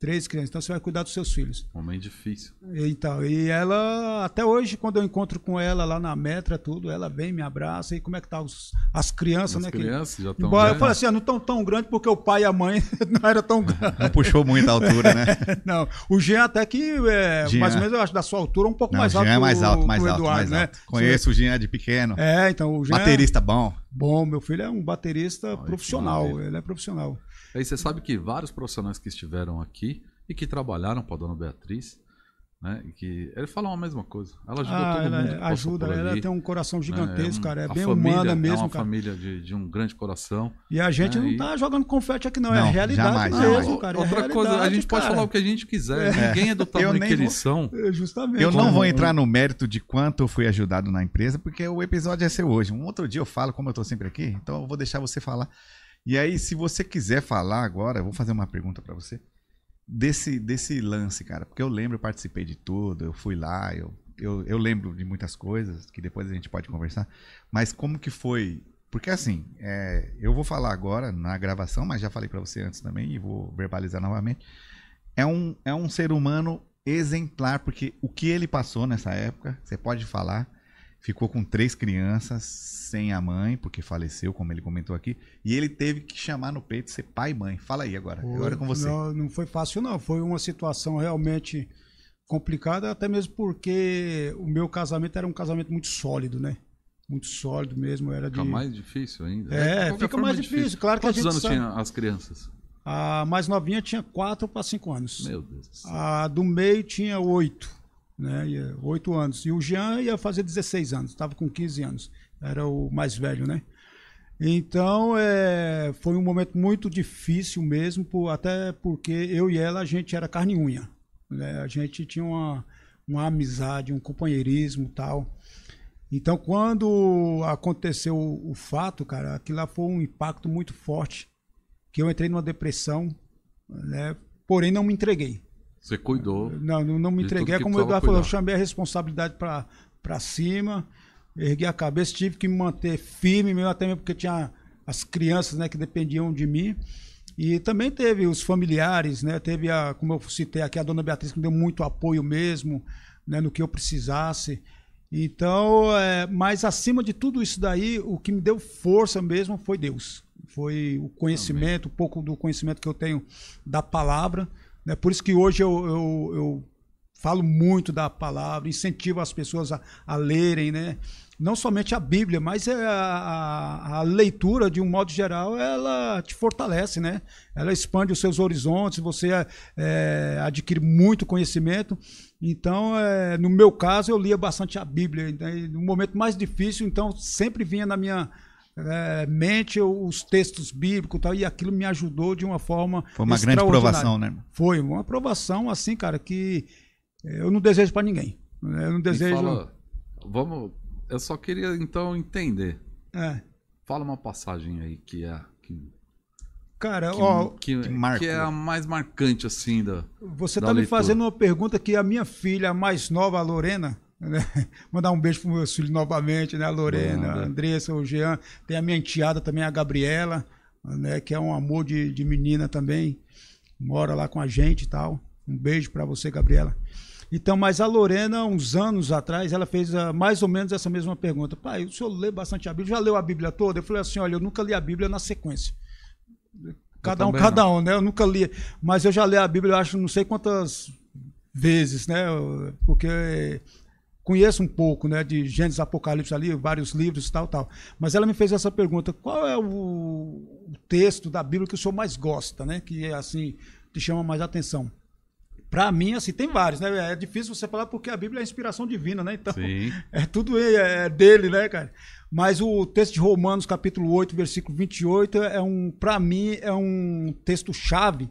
três crianças. Então você vai cuidar dos seus filhos. Homem difícil. Então, e ela, até hoje, quando eu encontro com ela lá na metra, tudo, ela vem, me abraça. E como é que tá os, as crianças, as né? crianças que, já estão. eu falo assim, ah, não estão tão grande porque o pai e a mãe não eram tão grandes. Não puxou muito a altura, né? não. O Jean até que, é, Jean. mais ou menos, eu acho, da sua altura, um pouco não, mais, alto mais alto. O Jean é mais alto, mais alto, mais né? alto. Conheço Sim. o Jean de pequeno. É, então o Jean. É baterista bom. Bom, meu filho é um baterista profissional. Ele é profissional. Aí você sabe que vários profissionais que estiveram aqui e que trabalharam para a dona Beatriz, né? que eles falam a mesma coisa. Ela ajuda ah, todo ela mundo. ajuda, ela ali, tem um coração é, gigantesco, cara. É bem família, humana mesmo. É uma cara. família de, de, um grande coração. E a gente né? não tá e... jogando confete aqui, não. É não é a realidade jamais, mesmo, cara. É Outra é coisa, a gente cara. pode falar o que a gente quiser. É. Ninguém é do tamanho que eles são. Justamente. Eu não vou entrar no mérito de quanto eu fui ajudado na empresa, porque o episódio é seu hoje. Um outro dia eu falo, como eu tô sempre aqui, então eu vou deixar você falar e aí, se você quiser falar agora, eu vou fazer uma pergunta para você desse, desse lance, cara. Porque eu lembro, eu participei de tudo, eu fui lá, eu, eu, eu lembro de muitas coisas que depois a gente pode conversar. Mas como que foi? Porque assim, é, eu vou falar agora na gravação, mas já falei para você antes também e vou verbalizar novamente. É um, é um ser humano exemplar, porque o que ele passou nessa época, você pode falar ficou com três crianças sem a mãe, porque faleceu, como ele comentou aqui, e ele teve que chamar no peito ser pai e mãe. Fala aí agora, foi, agora é com você. Não, não foi fácil não, foi uma situação realmente complicada, até mesmo porque o meu casamento era um casamento muito sólido, né? Muito sólido mesmo, era Fica de... mais difícil ainda. Né? É, fica mais é difícil. difícil, claro Quantos que a gente anos sabe... tinha as crianças? A mais novinha tinha quatro para cinco anos. Meu Deus do céu. A do meio tinha oito né? Eh, oito anos. E o Jean ia fazer 16 anos, estava com 15 anos. Era o mais velho, né? Então, é, foi um momento muito difícil mesmo, por, até porque eu e ela, a gente era carne e unha. Né? A gente tinha uma, uma amizade, um companheirismo tal. Então, quando aconteceu o, o fato, cara, aquilo lá foi um impacto muito forte, que eu entrei numa depressão, né? porém não me entreguei. Você cuidou. Não, não, não me entreguei. É como o Eduardo falou, eu chamei a responsabilidade para cima, ergui a cabeça, tive que me manter firme, mesmo até mesmo porque tinha as crianças né, que dependiam de mim. E também teve os familiares, né? Teve a, como eu citei aqui, a dona Beatriz que me deu muito apoio mesmo, né, no que eu precisasse. Então, é, mas acima de tudo isso daí, o que me deu força mesmo foi Deus. Foi o conhecimento, Amém. um pouco do conhecimento que eu tenho da palavra né? Por isso que hoje eu, eu, eu falo muito da palavra, incentivo as pessoas a, a lerem, né? não somente a Bíblia, mas é a, a, a, leitura, de um modo geral, ela te fortalece, né? Ela expande os seus horizontes, você é, é adquire muito conhecimento. Então, é, no meu caso, eu lia bastante a Bíblia. Né? No momento mais difícil, então, sempre vinha na minha é, mente os textos bíblicos e tal, e aquilo me ajudou de uma forma. Foi uma grande aprovação né? Foi uma aprovação assim, cara, que eu não desejo para ninguém. Eu não desejo. Fala, vamos. Eu só queria então entender. É. Fala uma passagem aí que é. Que, cara, que, ó. Que, que, que, é a mais marcante, assim, da. Você da tá leitura. me fazendo uma pergunta que a minha filha, a mais nova, a Lorena, né? Mandar um beijo pro meu filho novamente, né? A Lorena, a Andressa, o Jean. Tem a minha enteada também, a Gabriela, né? Que é um amor de, de menina também. Mora lá com a gente e tal. Um beijo para você, Gabriela. Então, mas a Lorena, uns anos atrás, ela fez ah, mais ou menos essa mesma pergunta. Pai, o senhor lê bastante a Bíblia? Já leu a Bíblia toda? Eu falei assim: olha, eu nunca li a Bíblia na sequência. Cada um, cada não. um, né? Eu nunca li. Mas eu já li a Bíblia, eu acho, não sei quantas vezes, né? Porque conheço um pouco né, de Gênesis Apocalipse ali, vários livros tal, tal. Mas ela me fez essa pergunta: qual é o, texto da Bíblia que o senhor mais gosta, né? Que é assim te chama mais atenção? Para mim, assim, tem vários, né? É difícil você falar porque a Bíblia é a inspiração divina, né? Então, Sim. é tudo é, é dele, né, cara? Mas o texto de Romanos, capítulo 8, versículo 28, é, é um, para mim, é um texto chave,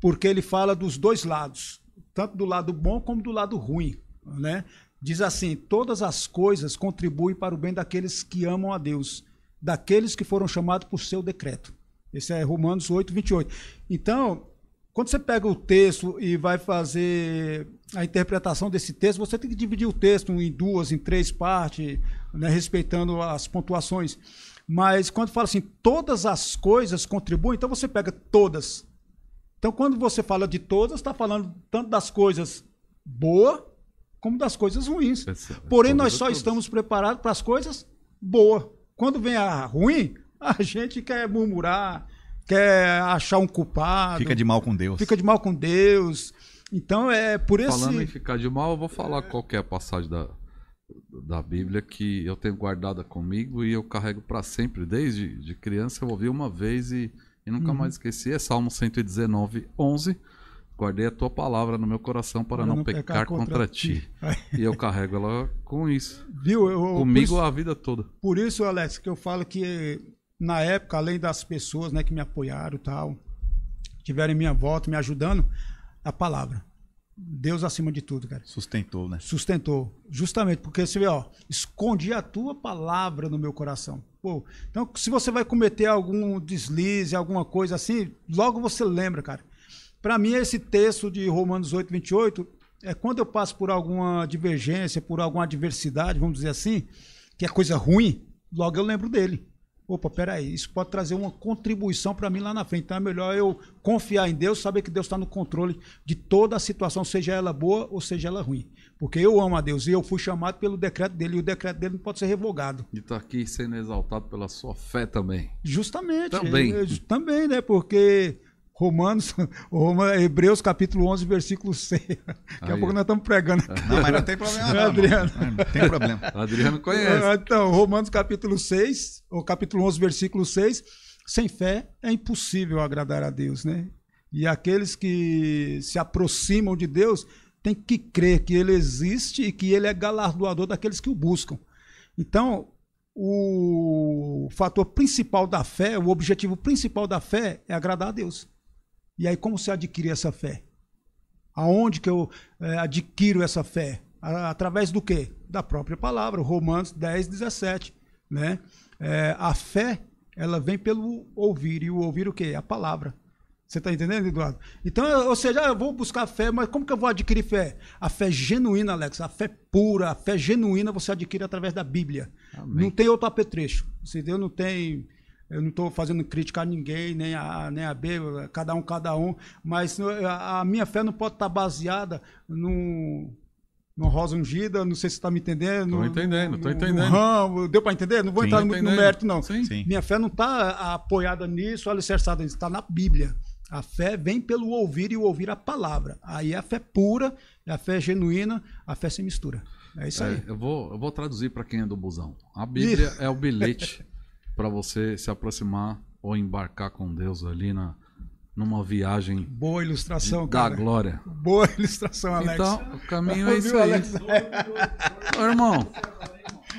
porque ele fala dos dois lados, tanto do lado bom como do lado ruim, né? Diz assim: Todas as coisas contribuem para o bem daqueles que amam a Deus, daqueles que foram chamados por seu decreto. Esse é Romanos 8, 28. Então, quando você pega o texto e vai fazer a interpretação desse texto, você tem que dividir o texto em duas, em três partes, né, respeitando as pontuações. Mas quando fala assim, todas as coisas contribuem, então você pega todas. Então, quando você fala de todas, está falando tanto das coisas boas como das coisas ruins. É Porém, nós só todos. estamos preparados para as coisas boas. Quando vem a ruim, a gente quer murmurar, quer achar um culpado. Fica de mal com Deus. Fica de mal com Deus. Então, é por Falando esse... Falando em ficar de mal, eu vou falar é... qualquer passagem da, da Bíblia que eu tenho guardada comigo e eu carrego para sempre. Desde de criança eu ouvi uma vez e, e nunca uhum. mais esqueci. É Salmo 119, 11 guardei a tua palavra no meu coração para não, pecar, pecar contra, contra, ti. e eu carrego ela com isso. Viu? Eu, Comigo isso, a vida toda. Por isso, Alex, que eu falo que na época, além das pessoas né, que me apoiaram e tal, tiveram minha volta, me ajudando, a palavra. Deus acima de tudo, cara. Sustentou, né? Sustentou. Justamente, porque você vê, ó, escondi a tua palavra no meu coração. Pô, então, se você vai cometer algum deslize, alguma coisa assim, logo você lembra, cara para mim, esse texto de Romanos 8, 28, é quando eu passo por alguma divergência, por alguma adversidade, vamos dizer assim, que é coisa ruim, logo eu lembro dele. Opa, peraí, isso pode trazer uma contribuição para mim lá na frente. Então é melhor eu confiar em Deus, saber que Deus está no controle de toda a situação, seja ela boa ou seja ela ruim. Porque eu amo a Deus e eu fui chamado pelo decreto dele e o decreto dele não pode ser revogado. E está aqui sendo exaltado pela sua fé também. Justamente. Também. Eu, é, eu, é, também, né? Porque Romanos, Hebreus capítulo 11, versículo 6. Daqui Aí. a pouco nós estamos pregando aqui. Não, mas não tem problema não, Adriano. Não, tem problema. O Adriano conhece. Ah, então, Romanos capítulo 6, ou capítulo 11, versículo 6. Sem fé é impossível agradar a Deus, né? E aqueles que se aproximam de Deus têm que crer que ele existe e que ele é galardoador daqueles que o buscam. Então, o fator principal da fé, o objetivo principal da fé é agradar a Deus. E aí, como se adquirir essa fé? Aonde que eu é, adquiro essa fé? Através do quê? Da própria palavra, Romanos 10, 17. Né? É, a fé, ela vem pelo ouvir. E o ouvir o quê? A palavra. Você está entendendo, Eduardo? Então, ou seja, ah, eu vou buscar fé, mas como que eu vou adquirir fé? A fé genuína, Alex, a fé pura, a fé genuína você adquire através da Bíblia. Amém. Não tem outro apetrecho, entendeu? Não tem eu não estou fazendo crítica a ninguém, nem a, nem a B, cada um, cada um. Mas eh, a, minha fé não pode estar tá baseada num, no Rosa Ungida, não sei se está me entendendo. Estou entendendo, estou entendendo. Ramo, deu para entender? Não vou Sim, entrar muito no mérito, não. Sim. Sim. Minha fé não está apoiada nisso, alicerçada nisso, está na Bíblia. A fé vem pelo ouvir e ouvir a palavra. Aí a fé pura, a fé genuína, a fé sem mistura. É isso é, aí. Eu vou, eu vou traduzir para quem é do busão. A Bíblia isso. é o bilhete para você se aproximar ou embarcar com Deus ali na numa viagem. Boa ilustração, da cara. Da glória. Boa ilustração, Alex. Então, o caminho é isso aí. Ô, irmão.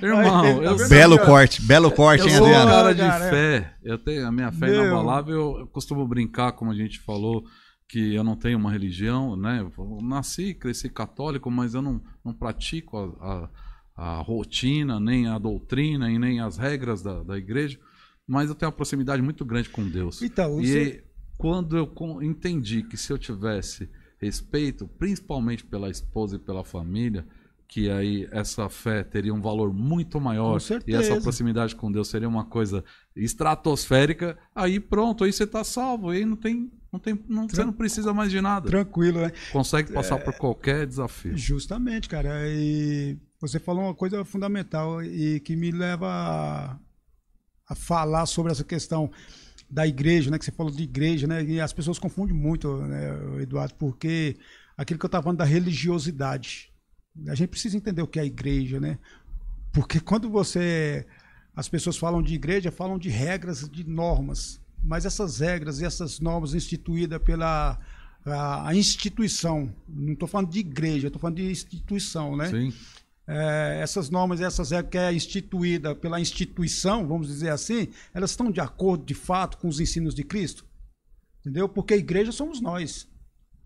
Irmão, eu tá belo corte, belo corte, eu hein, sou Adriano? cara de cara, fé. Eu tenho a minha fé inabalável. Eu costumo brincar, como a gente falou, que eu não tenho uma religião, né? Eu nasci, cresci católico, mas eu não, não pratico a, a a rotina, nem a doutrina e nem as regras da, da igreja, mas eu tenho uma proximidade muito grande com Deus. Então, e quando eu entendi que se eu tivesse respeito, principalmente pela esposa e pela família, que aí essa fé teria um valor muito maior e essa proximidade com Deus seria uma coisa estratosférica, aí pronto, aí você está salvo, aí não tem, não tem, não, você não precisa mais de nada. Tranquilo, né? Consegue passar é... por qualquer desafio. Justamente, cara. E você falou uma coisa fundamental e que me leva a, a falar sobre essa questão da igreja, né? Que você falou de igreja, né? E as pessoas confundem muito, né, Eduardo, porque aquilo que eu estava falando da religiosidade. A gente precisa entender o que é igreja, né? Porque quando você. As pessoas falam de igreja, falam de regras, de normas. Mas essas regras e essas normas instituídas pela a, a instituição, não estou falando de igreja, estou falando de instituição, né? Sim é, essas normas, essas regras que é instituída pela instituição, vamos dizer assim, elas estão de acordo de fato com os ensinos de Cristo? Entendeu? Porque a igreja somos nós.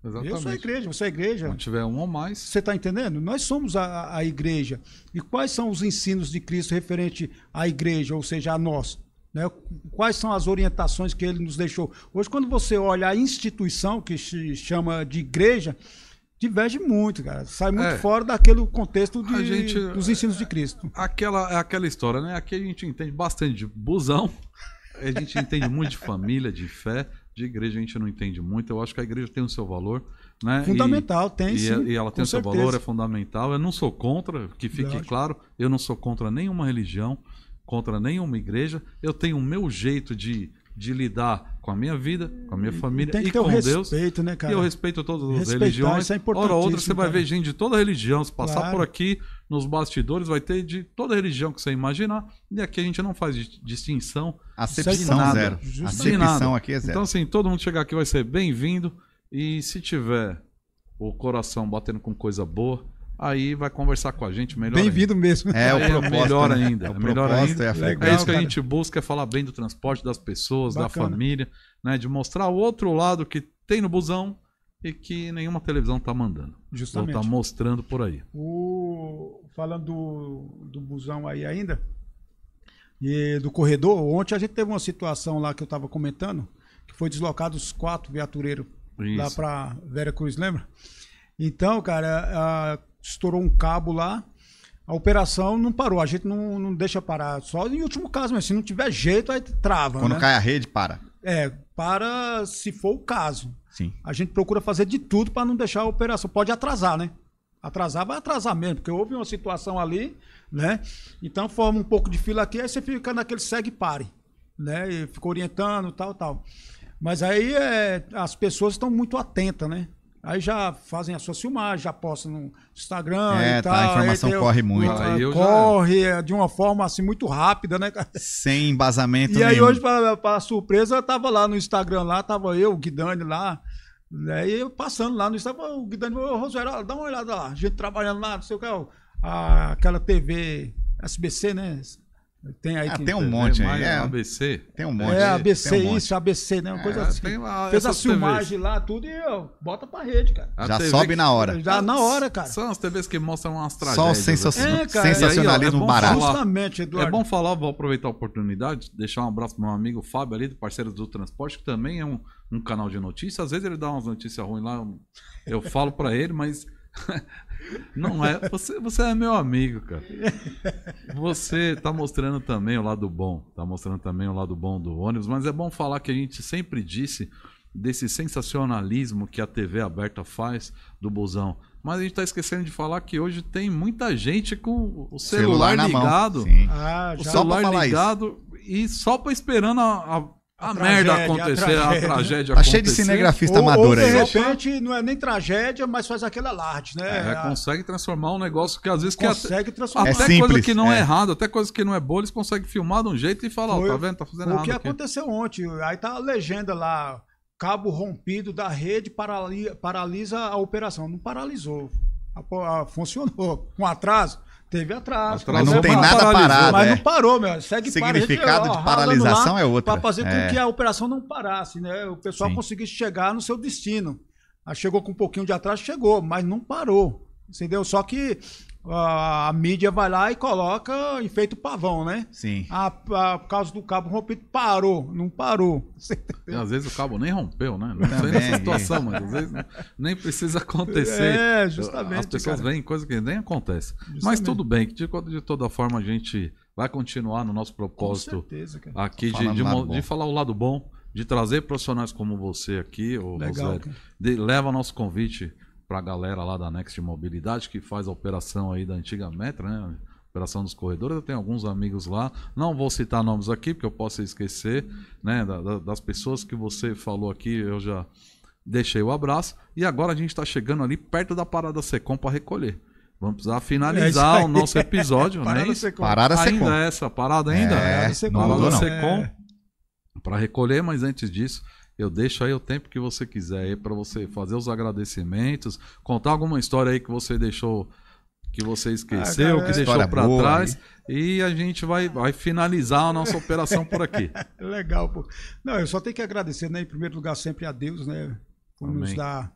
Exatamente. Eu sou a igreja, você é a igreja. Não tiver um ou mais. Você está entendendo? Nós somos a, a igreja. E quais são os ensinos de Cristo referente à igreja, ou seja, a nós? Né? Quais são as orientações que ele nos deixou? Hoje, quando você olha a instituição que se chama de igreja, diverge muito, cara. Sai muito é. fora daquele contexto de, gente, dos ensinos de é, Cristo. Aquela, é aquela história, né? Aqui a gente entende bastante de busão, a gente entende muito de família, de fé, de igreja a gente não entende muito. Eu acho que a igreja tem o seu valor. Né? Fundamental, e, tem e, é- sim. E ela tem o seu certeza. valor, é fundamental. Eu não sou contra, que fique claro, eu não sou contra nenhuma religião, contra nenhuma igreja. Eu tenho o meu jeito de, de lidar com a minha vida, com a minha família e, e com Deus. respeito, né, cara? E eu respeito todas as Respeitar, religiões. Isso é Ora, outra, você cara. vai ver gente de toda religião. Se passar claro. por aqui, nos bastidores, vai ter de toda religião que você imaginar. E aqui a gente não faz distinção. Acepção nada, zero. Acepção aqui é zero. Então, assim, todo mundo chegar aqui vai ser bem-vindo. E se tiver o coração batendo com coisa boa, aí vai conversar com a gente melhor. Bem-vindo mesmo. É, o é, propósito, melhor né? ainda. É, melhor ainda. É, a legal, é isso que a né? gente busca, é falar bem do transporte das pessoas, Bacana. da família, né? De mostrar o outro lado que tem no busão e que nenhuma televisão está mandando. Tá Justamente. Ou está mostrando por aí. O... Falando do, do busão aí ainda, e do corredor, ontem a gente teve uma situação lá que eu estava comentando, que foi deslocado os quatro viatureiros lá para Vera Cruz, lembra? Então, cara, a, estourou um cabo lá. A operação não parou, a gente não, não deixa parar. Só em último caso, mas se não tiver jeito, aí trava. Quando né? cai a rede, para. É, para se for o caso. Sim. A gente procura fazer de tudo para não deixar a operação. Pode atrasar, né? Atrasar vai atrasar mesmo, porque houve uma situação ali, né? Então forma um pouco de fila aqui, aí você fica naquele segue e pare, né? E fica orientando, tal, tal. Mas aí é, as pessoas estão muito atentas, né? Aí já fazem a sua filmagem, já postam no Instagram é, e tal. Tá, a informação ah, aí, corre eu, muito. corre já... de uma forma assim muito rápida, né, cara? Sem embasamento E nenhum. aí hoje, para, surpresa, eu tava lá no Instagram, lá tava eu, o Guidani lá, né, e eu passando lá no Instagram, o Guidani falou, Rosário, dá uma olhada lá, a gente trabalhando lá, não sei o que, ó, aquela TV SBC, né, tem aí ah, tem um monte aí. É, ABC? Tem um monte. É, ABC, um monte. isso, ABC, né? Uma é, coisa assim. Uma, Fez a filmagem lá, tudo e ó, bota pra rede, cara. já sobe que, na hora. Já na hora, cara. São as TVs que mostram umas tragédias. Né? Só o é, cara, sensacionalismo aí, ó, é barato. Falar, É bom falar, vou aproveitar a oportunidade, deixar um abraço pro meu amigo Fábio ali, do parceiro do Transporte, que também é um, um canal de notícias. Às vezes ele dá umas notícias ruins lá, eu, eu falo pra ele, mas Não é. Você, você é meu amigo, cara. Você tá mostrando também o lado bom. Tá mostrando também o lado bom do ônibus, mas é bom falar que a gente sempre disse desse sensacionalismo que a TV aberta faz do busão. Mas a gente está esquecendo de falar que hoje tem muita gente com o celular, celular ligado. Ah, o celular ligado isso. e só para esperando a, a a, a merda acontecer, a tragédia, a tragédia tá cheio de cinegrafista ou, amador de aí. De repente, não é nem tragédia, mas faz aquele alarde, né? É, consegue transformar um negócio que às vezes consegue que transformar. até, transformar. até simples, coisa que não é, é errada, até coisa que não é boa, eles conseguem filmar de um jeito e falar, ó, tá vendo? Tá fazendo o errado. O que aqui. aconteceu ontem, aí tá a legenda lá, cabo rompido da rede paralisa a operação. Não paralisou. funcionou com atraso Teve atraso. Mas não tem nada parado. Mas é. não parou, meu. Segue Significado para, de paralisação é outro. Para fazer é. com que a operação não parasse, né? O pessoal Sim. conseguisse chegar no seu destino. Aí ah, chegou com um pouquinho de atraso, chegou, mas não parou. Entendeu? Só que a, a, mídia vai lá e coloca efeito pavão, né? Sim. A, a, por causa do cabo rompido, parou, não parou. Às vezes o cabo nem rompeu, né? Não sei nessa situação, mas às vezes nem precisa acontecer. É, justamente. As pessoas cara. veem coisas que nem acontece. Mas tudo bem, que de, de toda forma a gente vai continuar no nosso propósito certeza, aqui de, de, de falar o lado bom de trazer profissionais como você aqui, o Legal, Rosério, de, leva nosso convite para a galera lá da Next Mobilidade, que faz a operação aí da antiga Metro, né? Operação dos corredores, eu tenho alguns amigos lá, não vou citar nomes aqui, porque eu posso esquecer, né? Da, da, das pessoas que você falou aqui, eu já deixei o abraço. E agora a gente está chegando ali perto da Parada Secom para recolher. Vamos precisar finalizar é o nosso episódio, é parada né? Secom. Parada ainda Secom. Ainda é essa, parada ainda? É, parada Secom. Parada Secom para recolher, mas antes disso, eu deixo aí o tempo que você quiser aí para você fazer os agradecimentos, contar alguma história aí que você deixou que você esqueceu, ah, que deixou para trás aí. e a gente vai, vai finalizar a nossa operação por aqui. Legal, pô. Não, eu só tenho que agradecer, né, em primeiro lugar sempre a Deus, né, por Amém. nos dar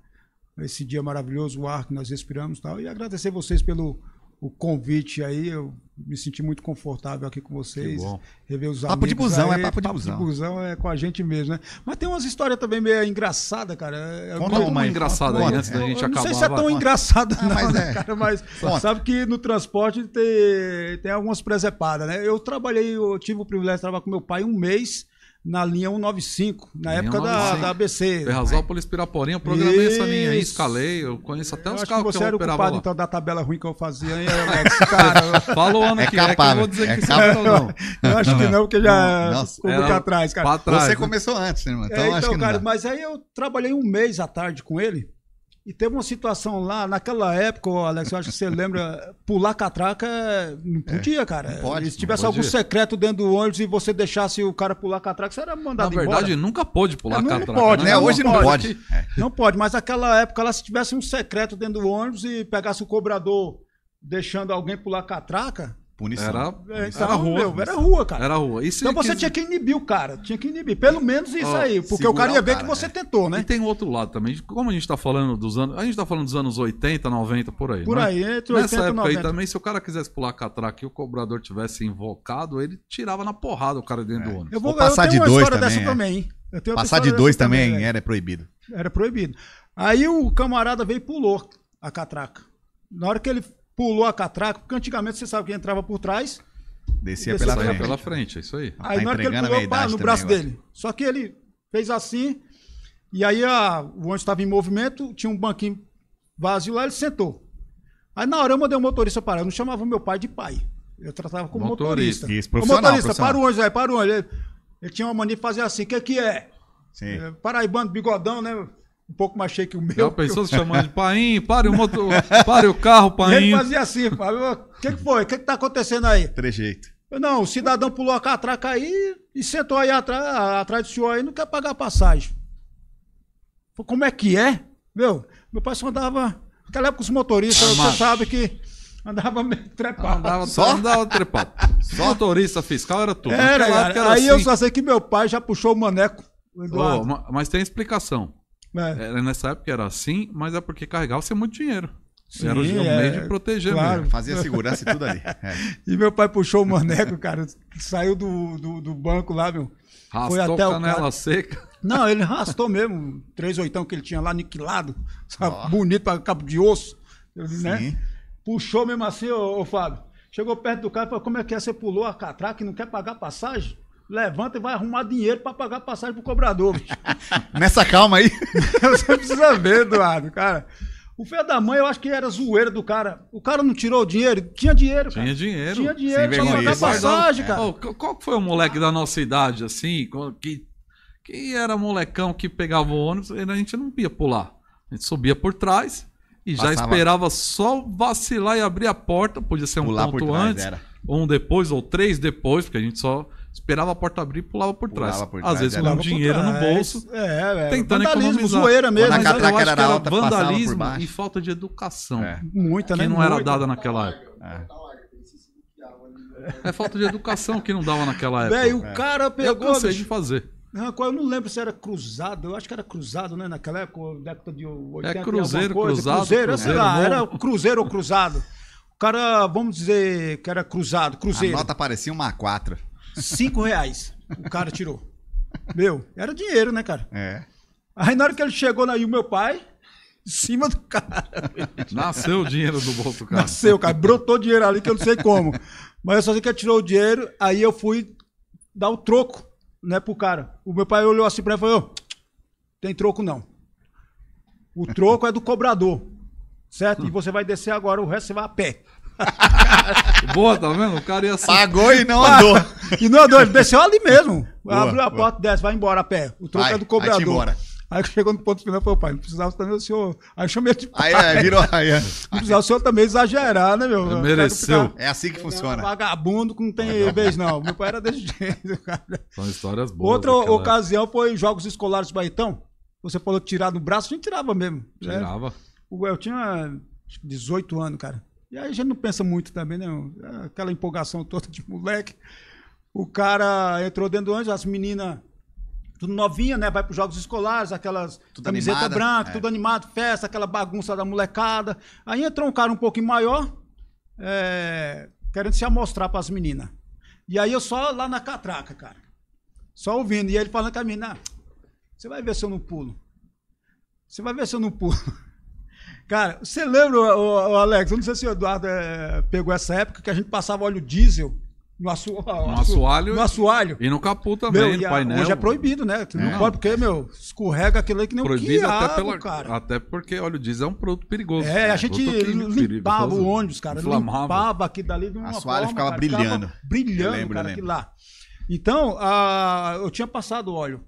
esse dia maravilhoso, o ar que nós respiramos, tal, e agradecer vocês pelo o convite aí. Eu me senti muito confortável aqui com vocês. bom. Rever os papo de busão, aí, é papo de papo busão. Papo de busão é com a gente mesmo, né? Mas tem umas histórias também meio engraçada, cara. É, é Conta uma engraçada aí antes da gente acabar. Não sei se é tão engraçada, ah, não, mas né, é. cara? Mas Conta. sabe que no transporte tem, tem algumas presepadas, né? Eu trabalhei, eu tive o privilégio de trabalhar com meu pai um mês na linha 195, na linha época 195. Da, da ABC. Ferrazópolis, Piraporinha, eu programei é isso. essa linha aí, escalei, eu conheço até eu os carros que, você que eu era operava culpado, lá. então, da tabela ruim que eu fazia, hein, Alex? Cara, fala o ano é que capaz, é, que eu vou dizer é que capaz. você não. Eu acho que não, porque já Nossa, um atrás, cara. Trás, você né? começou antes, né, mano? Então, é, então, então cara, mas aí eu trabalhei um mês à tarde com ele, e teve uma situação lá, naquela época, Alex, eu acho que você lembra, pular catraca não é. podia, é, cara. Não pode, se tivesse algum secreto dentro do ônibus e você deixasse o cara pular catraca, você era mandado embora. Na verdade, embora. nunca pôde pular é, não catraca. Não pode, né? né? Não Hoje não pode. pode. É. Não pode, mas naquela época lá, se tivesse um secreto dentro do ônibus e pegasse o cobrador deixando alguém pular catraca, Punição. Era, é, punição. era rua. Meu, era rua, cara. Era rua. Isso então você quis... tinha que inibir o cara. Tinha que inibir. Pelo menos isso aí. Porque o cara ia ver cara, que você é. tentou, né? E tem outro lado também. Como a gente tá falando dos anos. A gente tá falando dos anos 80, 90, por aí. Por né? aí, entre 80 Nessa 80 época 90. aí também, se o cara quisesse pular catraca e o cobrador tivesse invocado, ele tirava na porrada o cara dentro é. do ônibus. Eu vou Ou passar eu de dois também. É. também passar de dois também, também é. era proibido. Era proibido. Aí o camarada veio e pulou a catraca. Na hora que ele pulou a catraca, porque antigamente você sabe que entrava por trás. Descia, descia pela, frente. pela frente, é isso aí. Aí tá na hora que ele pulou, pá, no braço dele. Só que ele fez assim, e aí a, o ônibus estava em movimento, tinha um banquinho vazio lá, ele sentou. Aí na hora eu mandei o motorista parar, eu não chamava meu pai de pai. Eu tratava como motorista. motorista. o motorista, para o ônibus aí, é, para o ônibus. Ele, ele tinha uma mania de fazer assim, o que, é que é? Sim. É, paraibano, bigodão, né? um pouco mais cheio que o meu. Já pensou se chamando de Paim? Pare o, motor, pare o carro, Paim. Ele fazia assim, o que, que foi? O que, que tá acontecendo aí? Trejeito. não, o cidadão pulou a catraca aí e sentou aí atrás, atrás do senhor aí, não quer pagar a passagem. Falei, como é que é? Meu, meu pai só andava. Naquela época os motoristas, você sabe que andava meio trepado. Andava, só andava trepado. Só motorista fiscal era tudo. Era, era, era aí assim. eu só sei que meu pai já puxou o maneco. Oh, mas tem explicação. É. é. Nessa época era assim, mas é porque carregava-se muito dinheiro. Sim, era o é, meio de proteger claro. Mesmo. Fazia segurança e tudo ali. É. E meu pai puxou o maneco, cara, saiu do, do, do banco lá, meu. Rastou foi até canela o cara... seca. Não, ele rastou mesmo, três oitão que ele tinha lá, aniquilado. sabe? Oh. bonito para cabo de osso, né? Sim. Puxou mesmo assim, ô, ô Fábio. Chegou perto do cara e falou, como é que é, você pulou a catraca e não quer pagar passagem? levanta e vai arrumar dinheiro para pagar passagem pro cobrador. Bicho. Nessa calma aí. Você precisa ver, Eduardo, cara. O fé da mãe, eu acho que era zoeira do cara. O cara não tirou o dinheiro? Tinha dinheiro, cara. Tinha dinheiro. Tinha dinheiro, tinha pagar isso. passagem, é, cara. É. qual foi o moleque da nossa idade, assim, que, que era molecão que pegava o ônibus e a gente não via pular. A gente subia por trás e Passava. já esperava só vacilar e abrir a porta. Podia ser um pular ponto trás, antes, era. um depois, ou três depois, porque a gente só Esperava a porta abrir e pulava por trás. Pulava por trás Às vezes com dinheiro no bolso. É, é, tentando vandalismo, economizar. zoeira mesmo. Né? Na catraca era, era alta, vandalismo e falta de educação. É. Muita, que né? Que não era dada naquela época. É. Né? É falta de educação que não dava naquela época. Velho, o é. cara pegou. Eu de fazer. Eu não lembro se era cruzado, eu acho que era cruzado, né? Naquela época, década de 80. É cruzeiro, coisa, cruzado. Cruzeiro, cruzeiro, sei lá, era cruzeiro ou cruzado. O cara, vamos dizer que era cruzado, cruzeiro. A nota parecia uma A4. Cinco reais. O cara tirou. Meu, era dinheiro, né, cara? É. Aí na hora que ele chegou, aí o meu pai, em cima do cara. Nasceu o dinheiro do bolso do cara. Nasceu, cara. Brotou dinheiro ali que eu não sei como. Mas eu só sei que ele tirou o dinheiro, aí eu fui dar o troco, né, pro cara. O meu pai olhou assim pra mim e falou, tem troco não. O troco é do cobrador, certo? E você vai descer agora, o resto você vai a pé. Boa, tá vendo? O cara ia assim. Pagou e não andou. e não andou, ele desceu ali mesmo. Boa, abriu a boa. porta, desce, vai embora a pé. O troco é do cobrador. Aí chegou no ponto final, falou, pai, não precisava também o senhor. Aí chamei de é, pai. Aí, virou. Aí, é. Não precisava o senhor também exagerar, né, meu? É, mereceu. É assim que funciona. É um vagabundo que não tem vez, não. Meu pai era desse jeito, cara. São histórias boas. Outra né, ocasião foi Jogos Escolares Baitão. Você falou tirar no braço, a gente tirava mesmo. Né? Tirava. Né? Eu tinha 18 anos, cara. E aí a gente não pensa muito também, né? Aquela empolgação toda de moleque. O cara entrou dentro do anjo, as meninas, tudo novinha, né? Vai para os jogos escolares, aquelas tudo camiseta animada, branca, é. tudo animado, festa, aquela bagunça da molecada. Aí entrou um cara um pouquinho maior, é, querendo se amostrar para as meninas. E aí eu só lá na catraca, cara. Só ouvindo. E ele falando com a menina, ah, você vai ver se eu não pulo. Você vai ver se eu não pulo. Cara, você lembra, o Alex? Eu não sei se o Eduardo é, pegou essa época que a gente passava óleo diesel no, assu... no, assoalho, no assoalho. E no capô também, meu, no painel. Hoje é proibido, né? não é. pode, porque, meu, escorrega aquilo aí que nem proibido um quiabo, até pela, cara. Até porque óleo diesel é um produto perigoso. É, cara. a né? gente limpava o ônibus, cara. Inflamava. Limpava aqui dali de uma assoalho forma, ficava cara, brilhando. Ficava brilhando, lembro, cara, aquilo lá. Então, ah, eu tinha passado óleo.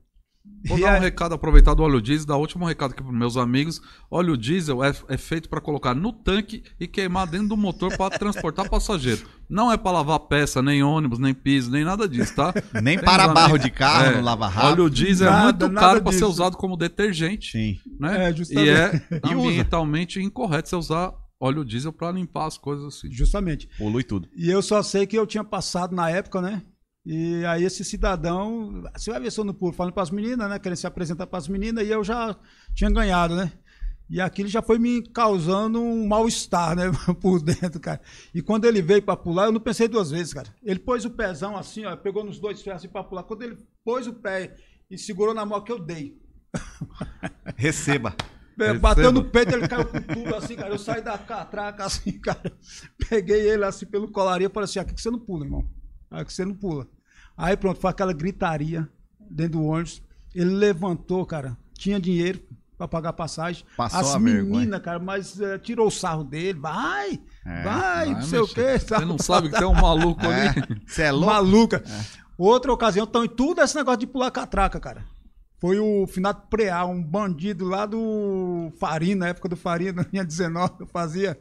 Vou e dar um é... recado, aproveitar do óleo diesel, dar o último recado aqui para meus amigos. Óleo diesel é, é feito para colocar no tanque e queimar dentro do motor para transportar passageiro. Não é para lavar peça, nem ônibus, nem piso, nem nada disso, tá? Nem Tem para barro de carro, é, não lava rápido. Óleo diesel é nada, é muito caro para ser usado como detergente. Sim. Né? É, justamente. E é ambientalmente incorreto você usar óleo diesel para limpar as coisas assim. Justamente. Polui tudo. E eu só sei que eu tinha passado na época, né? E aí esse cidadão, você vai ver se eu no público falando para as meninas, né? Querendo se apresentar para as meninas, e eu já tinha ganhado, né? E aquilo já foi me causando um mal-estar, né? Por dentro, cara. E quando ele veio para pular, eu não pensei duas vezes, cara. Ele pôs o pezão assim, ó, pegou nos dois pés assim para pular. Quando ele pôs o pé e segurou na mão que eu dei. Receba. Bateu no peito, ele caiu com tudo assim, cara. Eu saí da catraca assim, cara. Peguei ele assim pelo colarinho e falei assim: aqui que você não pula, irmão. Aqui que você não pula. Aí pronto, foi aquela gritaria dentro do ônibus. Ele levantou, cara, tinha dinheiro para pagar passagem. Passou As a menina, cara, mas uh, tirou o sarro dele. Vai, é, vai, não sei o quê. Você não sabe que tem um maluco é, ali. Você é louco? Maluca. É. Outra ocasião, estão em tudo esse negócio de pular catraca, cara. Foi o finado Preá, um bandido lá do Farina, na época do Farina, na minha 19, eu fazia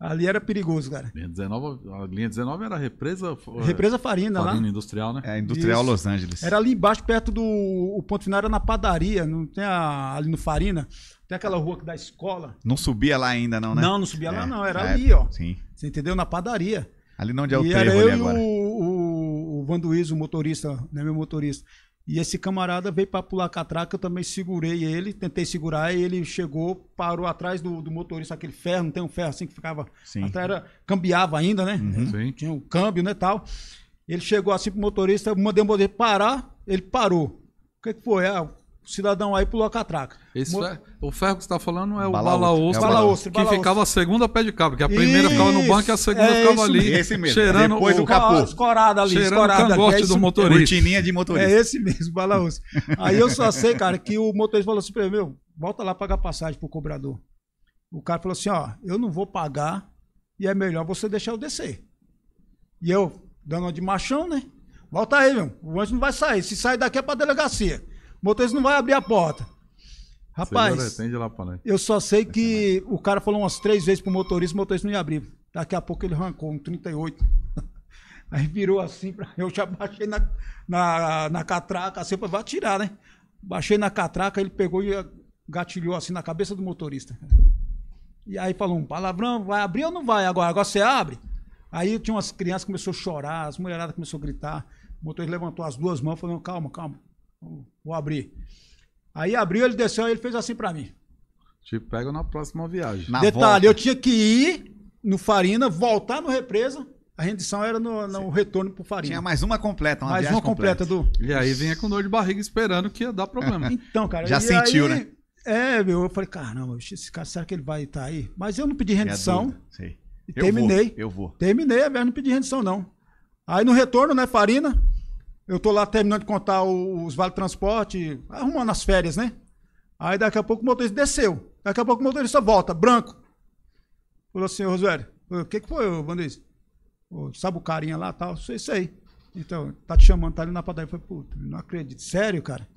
Ali era perigoso, cara. Linha 19, a linha 19 era a represa. É, represa Farina, Farina lá. Industrial, né? É, Industrial Isso. Los Angeles. Era ali embaixo, perto do. O ponto final era na padaria, não tem a, ali no Farina. Tem aquela rua que dá escola. Não subia lá ainda, não, né? Não, não subia é, lá, não. Era é, ali, ó. Sim. Você entendeu? Na padaria. Ali não é onde é o e trevo era né, eu ali agora. E o, o, o Vanduiz, o motorista, né? Meu motorista. E esse camarada veio para pular catraca, eu também segurei ele, tentei segurar, e ele chegou, parou atrás do, do motorista, aquele ferro, não tem um ferro assim que ficava. Sim. Atrás era, cambiava ainda, né? Uhum. Tinha um câmbio, né? Tal. Ele chegou assim pro motorista, mandei o motorista parar, ele parou. O que, que foi? Ah, o cidadão aí pulou a catraca. Esse Mo... o ferro que você está falando é o balaostro, bala é que ficava a segunda pé de cabra, que a primeira isso, ficava no banco e a segunda é ficava ali, esse mesmo. cheirando Depois o, o capô. Escorada ali, cheirando escorada. o é do motorista. Cortininha de motorista. É esse mesmo, balaostro. aí eu só sei, cara, que o motorista falou assim para meu, volta lá pagar passagem pro cobrador. O cara falou assim, ó, eu não vou pagar e é melhor você deixar eu descer. E eu, dando uma de machão, né? Volta aí, meu, o anjo não vai sair, se sair daqui é para delegacia. O motorista não vai abrir a porta. Rapaz, eu só sei que é o cara falou umas três vezes pro motorista, o motorista não ia abrir. Daqui a pouco ele arrancou um 38. Aí virou assim, pra... eu já baixei na, na, na catraca, assim, vai atirar, né? Baixei na catraca, ele pegou e gatilhou assim na cabeça do motorista. E aí falou um palavrão, vai abrir ou não vai agora? Agora você abre? Aí tinha umas crianças que começou a chorar, as mulheradas começou a gritar. O motorista levantou as duas mãos e falou, calma, calma. Vou abrir. Aí abriu, ele desceu, ele fez assim para mim. Te pega na próxima viagem. Na Detalhe, volta. eu tinha que ir no Farina, voltar no Represa. A rendição era no, no retorno pro Farina. Tinha mais uma completa, uma mais uma completa, completa do. E aí vinha com dor de barriga esperando que ia dar problema. então, cara. Já sentiu, aí, né? É, meu, eu falei, caramba, esse cara, será que ele vai estar tá aí? Mas eu não pedi é rendição. Sim. E eu terminei. Vou, eu vou. Terminei, a não pedi rendição, não. Aí no retorno, né, Farina, eu tô lá terminando de contar os vale transporte, arrumando as férias, né? Aí daqui a pouco o motorista desceu. Daqui a pouco o motorista volta, branco. Falou assim, Rosério, o que, que foi, Bandiz? Sabe o carinha lá tal? Sei, sei. Então, tá te chamando, tá ali na padaria. Eu falei, puta, não acredito. Sério, cara?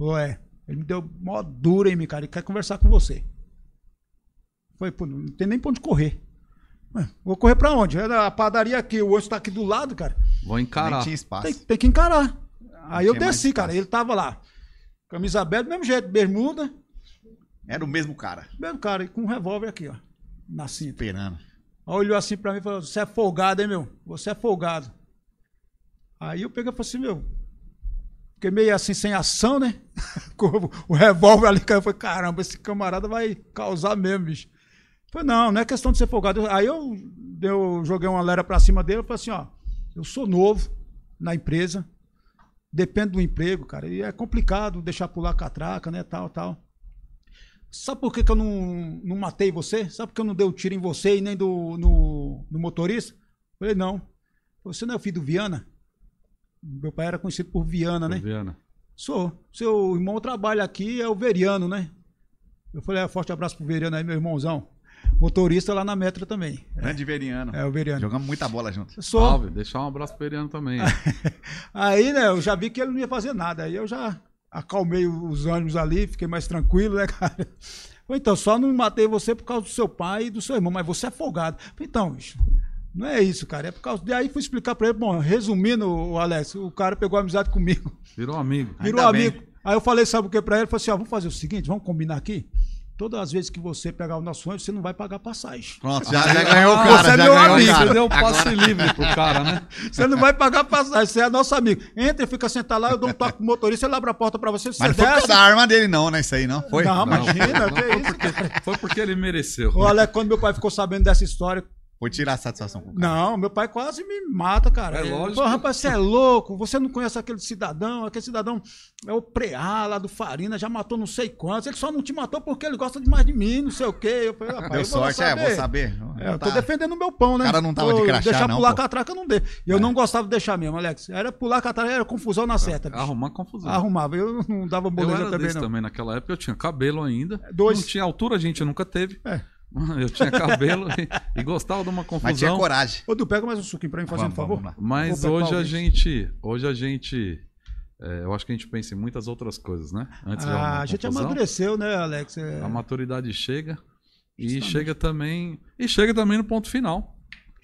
Ué, ele me deu mó dura em mim, cara. Ele quer conversar com você. Foi, pô, não tem nem pra onde correr. Ué, vou correr pra onde? É a padaria aqui, o osso tá aqui do lado, cara. Vou encarar. tinha espaço. Tem, tem que encarar. Aí eu desci, cara. Ele tava lá. Camisa aberta, do mesmo jeito, bermuda. Era o mesmo cara. Mesmo cara, e com um revólver aqui, ó. Na cinta. Esperando. Aí olhou assim pra mim e falou: Você é folgado, hein, meu? Você é folgado. Aí eu peguei e falei assim: Meu. Fiquei meio assim, sem ação, né? o revólver ali caiu. Eu falei: Caramba, esse camarada vai causar mesmo, bicho. falei: Não, não é questão de ser folgado. Aí eu, eu joguei uma lera pra cima dele e falei assim: Ó. Eu sou novo na empresa, dependo do emprego, cara. E é complicado deixar pular catraca, né? Tal, tal. Sabe por que, que eu não, não matei você? Sabe por que eu não dei o um tiro em você e nem do, no, no motorista? Eu falei, não. Você não é o filho do Viana? Meu pai era conhecido por Viana, né? por né? Viana. Sou. Seu irmão trabalha aqui, é o Veriano, né? Eu falei, ah, forte abraço pro Veriano aí, meu irmãozão motorista lá na Metro também. Grande é. Veriano. É, o Veriano. Jogamos muita bola junto. Sou... Salve, deixar um abraço pro Veriano também. aí, né, eu já vi que ele não ia fazer nada. Aí eu já acalmei os ânimos ali, fiquei mais tranquilo, né, cara? Então, só não matei você por causa do seu pai e do seu irmão, mas você é folgado. Então, bicho, não é isso, cara. É por causa. De... Aí fui explicar pra ele, bom, resumindo, o Alex, o cara pegou amizade comigo. Virou amigo. Virou Ainda amigo. Bem. Aí eu falei, sabe o que pra ele? Ele falou assim: ó, vamos fazer o seguinte, vamos combinar aqui. Todas as vezes que você pegar o nosso sonho, você não vai pagar passagem. Pronto, já, já ganhou o cara. Você é meu amigo. Você deu um passe Agora... livre pro cara, né? Você não vai pagar passagem, você é nosso amigo. Entra, fica sentado lá, eu dou um toque pro motorista, ele abre a porta pra você, você Mas desce. não foi da arma dele não, né? Isso aí não foi? Não, não imagina, não, que foi, porque, foi porque ele mereceu. Olha, quando meu pai ficou sabendo dessa história, foi tirar satisfação com o cara. Não, meu pai quase me mata, cara. É lógico. Pô, rapaz, você é louco. Você não conhece aquele cidadão. Aquele cidadão é o preá lá do Farina, já matou não sei quantos. Ele só não te matou porque ele gosta demais de mim, não sei o quê. Eu falei, rapaz, Deu eu sorte, vou é, vou saber. É, tá. eu tô tá... defendendo o meu pão, né? O cara não tava pô, de crachá, deixar não. Deixar pular pô. catraca, não dei. E eu é. não gostava de deixar mesmo, Alex. Era pular catraca, era confusão na seta. Bicho. Arrumar confusão. Arrumava. Eu não dava boleja também, não. também. Naquela época eu tinha cabelo ainda. Dois. Não tinha altura, gente, nunca teve. É. eu tinha cabelo e, e, gostava de uma confusão. Mas tinha coragem. Ô, Du, pega mais um suquinho pra mim, fazendo vamos, favor. Vamos Mas hoje a gente. Hoje a gente. É, eu acho que a gente pensa em muitas outras coisas, né? Antes ah, a gente confusão. amadureceu, né, Alex? É... A maturidade chega. Justamente. E chega também. E chega também no ponto final.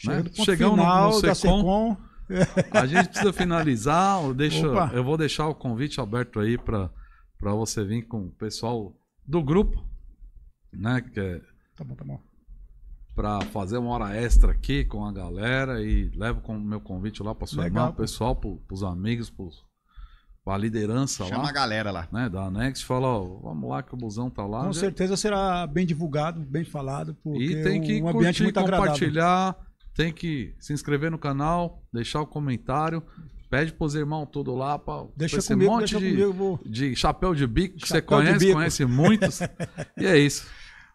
Né? Chega né? no ponto final no, no da SECOM. A gente precisa finalizar. Eu, eu vou deixar o convite aberto aí para você vir com o pessoal do grupo, né? Que é Tá bom, tá bom. Pra fazer uma hora extra aqui com a galera e levo com o meu convite lá pra sua Legal, irmã, pro pessoal, pro, pros amigos, pros, pra liderança Chama lá. Chama a galera lá. Né, da Next, fala, ó, vamos lá que o busão tá lá. Com já... certeza será bem divulgado, bem falado, porque e tem que um curtir, ambiente muito compartilhar, agradável. tem que se inscrever no canal, deixar o comentário. Pede pros irmãos tudo lá pra, deixa esse comigo, monte deixa de, comigo, vou... de chapéu de bico que chapéu você conhece, conhece muitos. e é isso.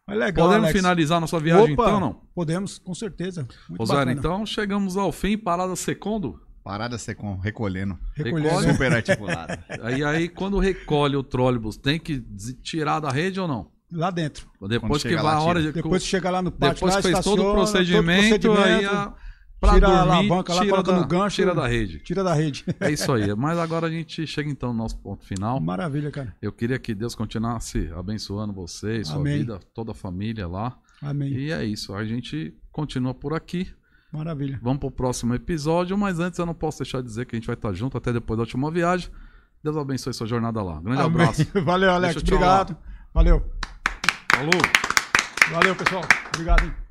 Mas legal, Podemos Alex. finalizar nossa viagem Opa, então, não? Podemos, com certeza. Muito Rosário, bacana. então chegamos ao fim, parada secundo Parada secom, recolhendo. Recolhendo. Super articulado. aí, aí, quando recolhe o trólebus, tem que tirar da rede ou não? Lá dentro. Depois quando que vai lá, a hora de. Depois que chega lá no pátio, Depois lá, fez todo o procedimento, todo procedimento aí a Pra tira dormir, a alavanca lá, coloca da, no gancho. Tira da rede. Tira da rede. É isso aí. Mas agora a gente chega então no nosso ponto final. Maravilha, cara. Eu queria que Deus continuasse abençoando vocês, sua vida, toda a família lá. Amém. E é isso. A gente continua por aqui. Maravilha. Vamos pro próximo episódio, mas antes eu não posso deixar de dizer que a gente vai estar junto até depois da última viagem. Deus abençoe sua jornada lá. Grande Amém. abraço. Valeu, Alex. Obrigado. Lá. Valeu. Falou. Valeu, pessoal. Obrigado. Hein?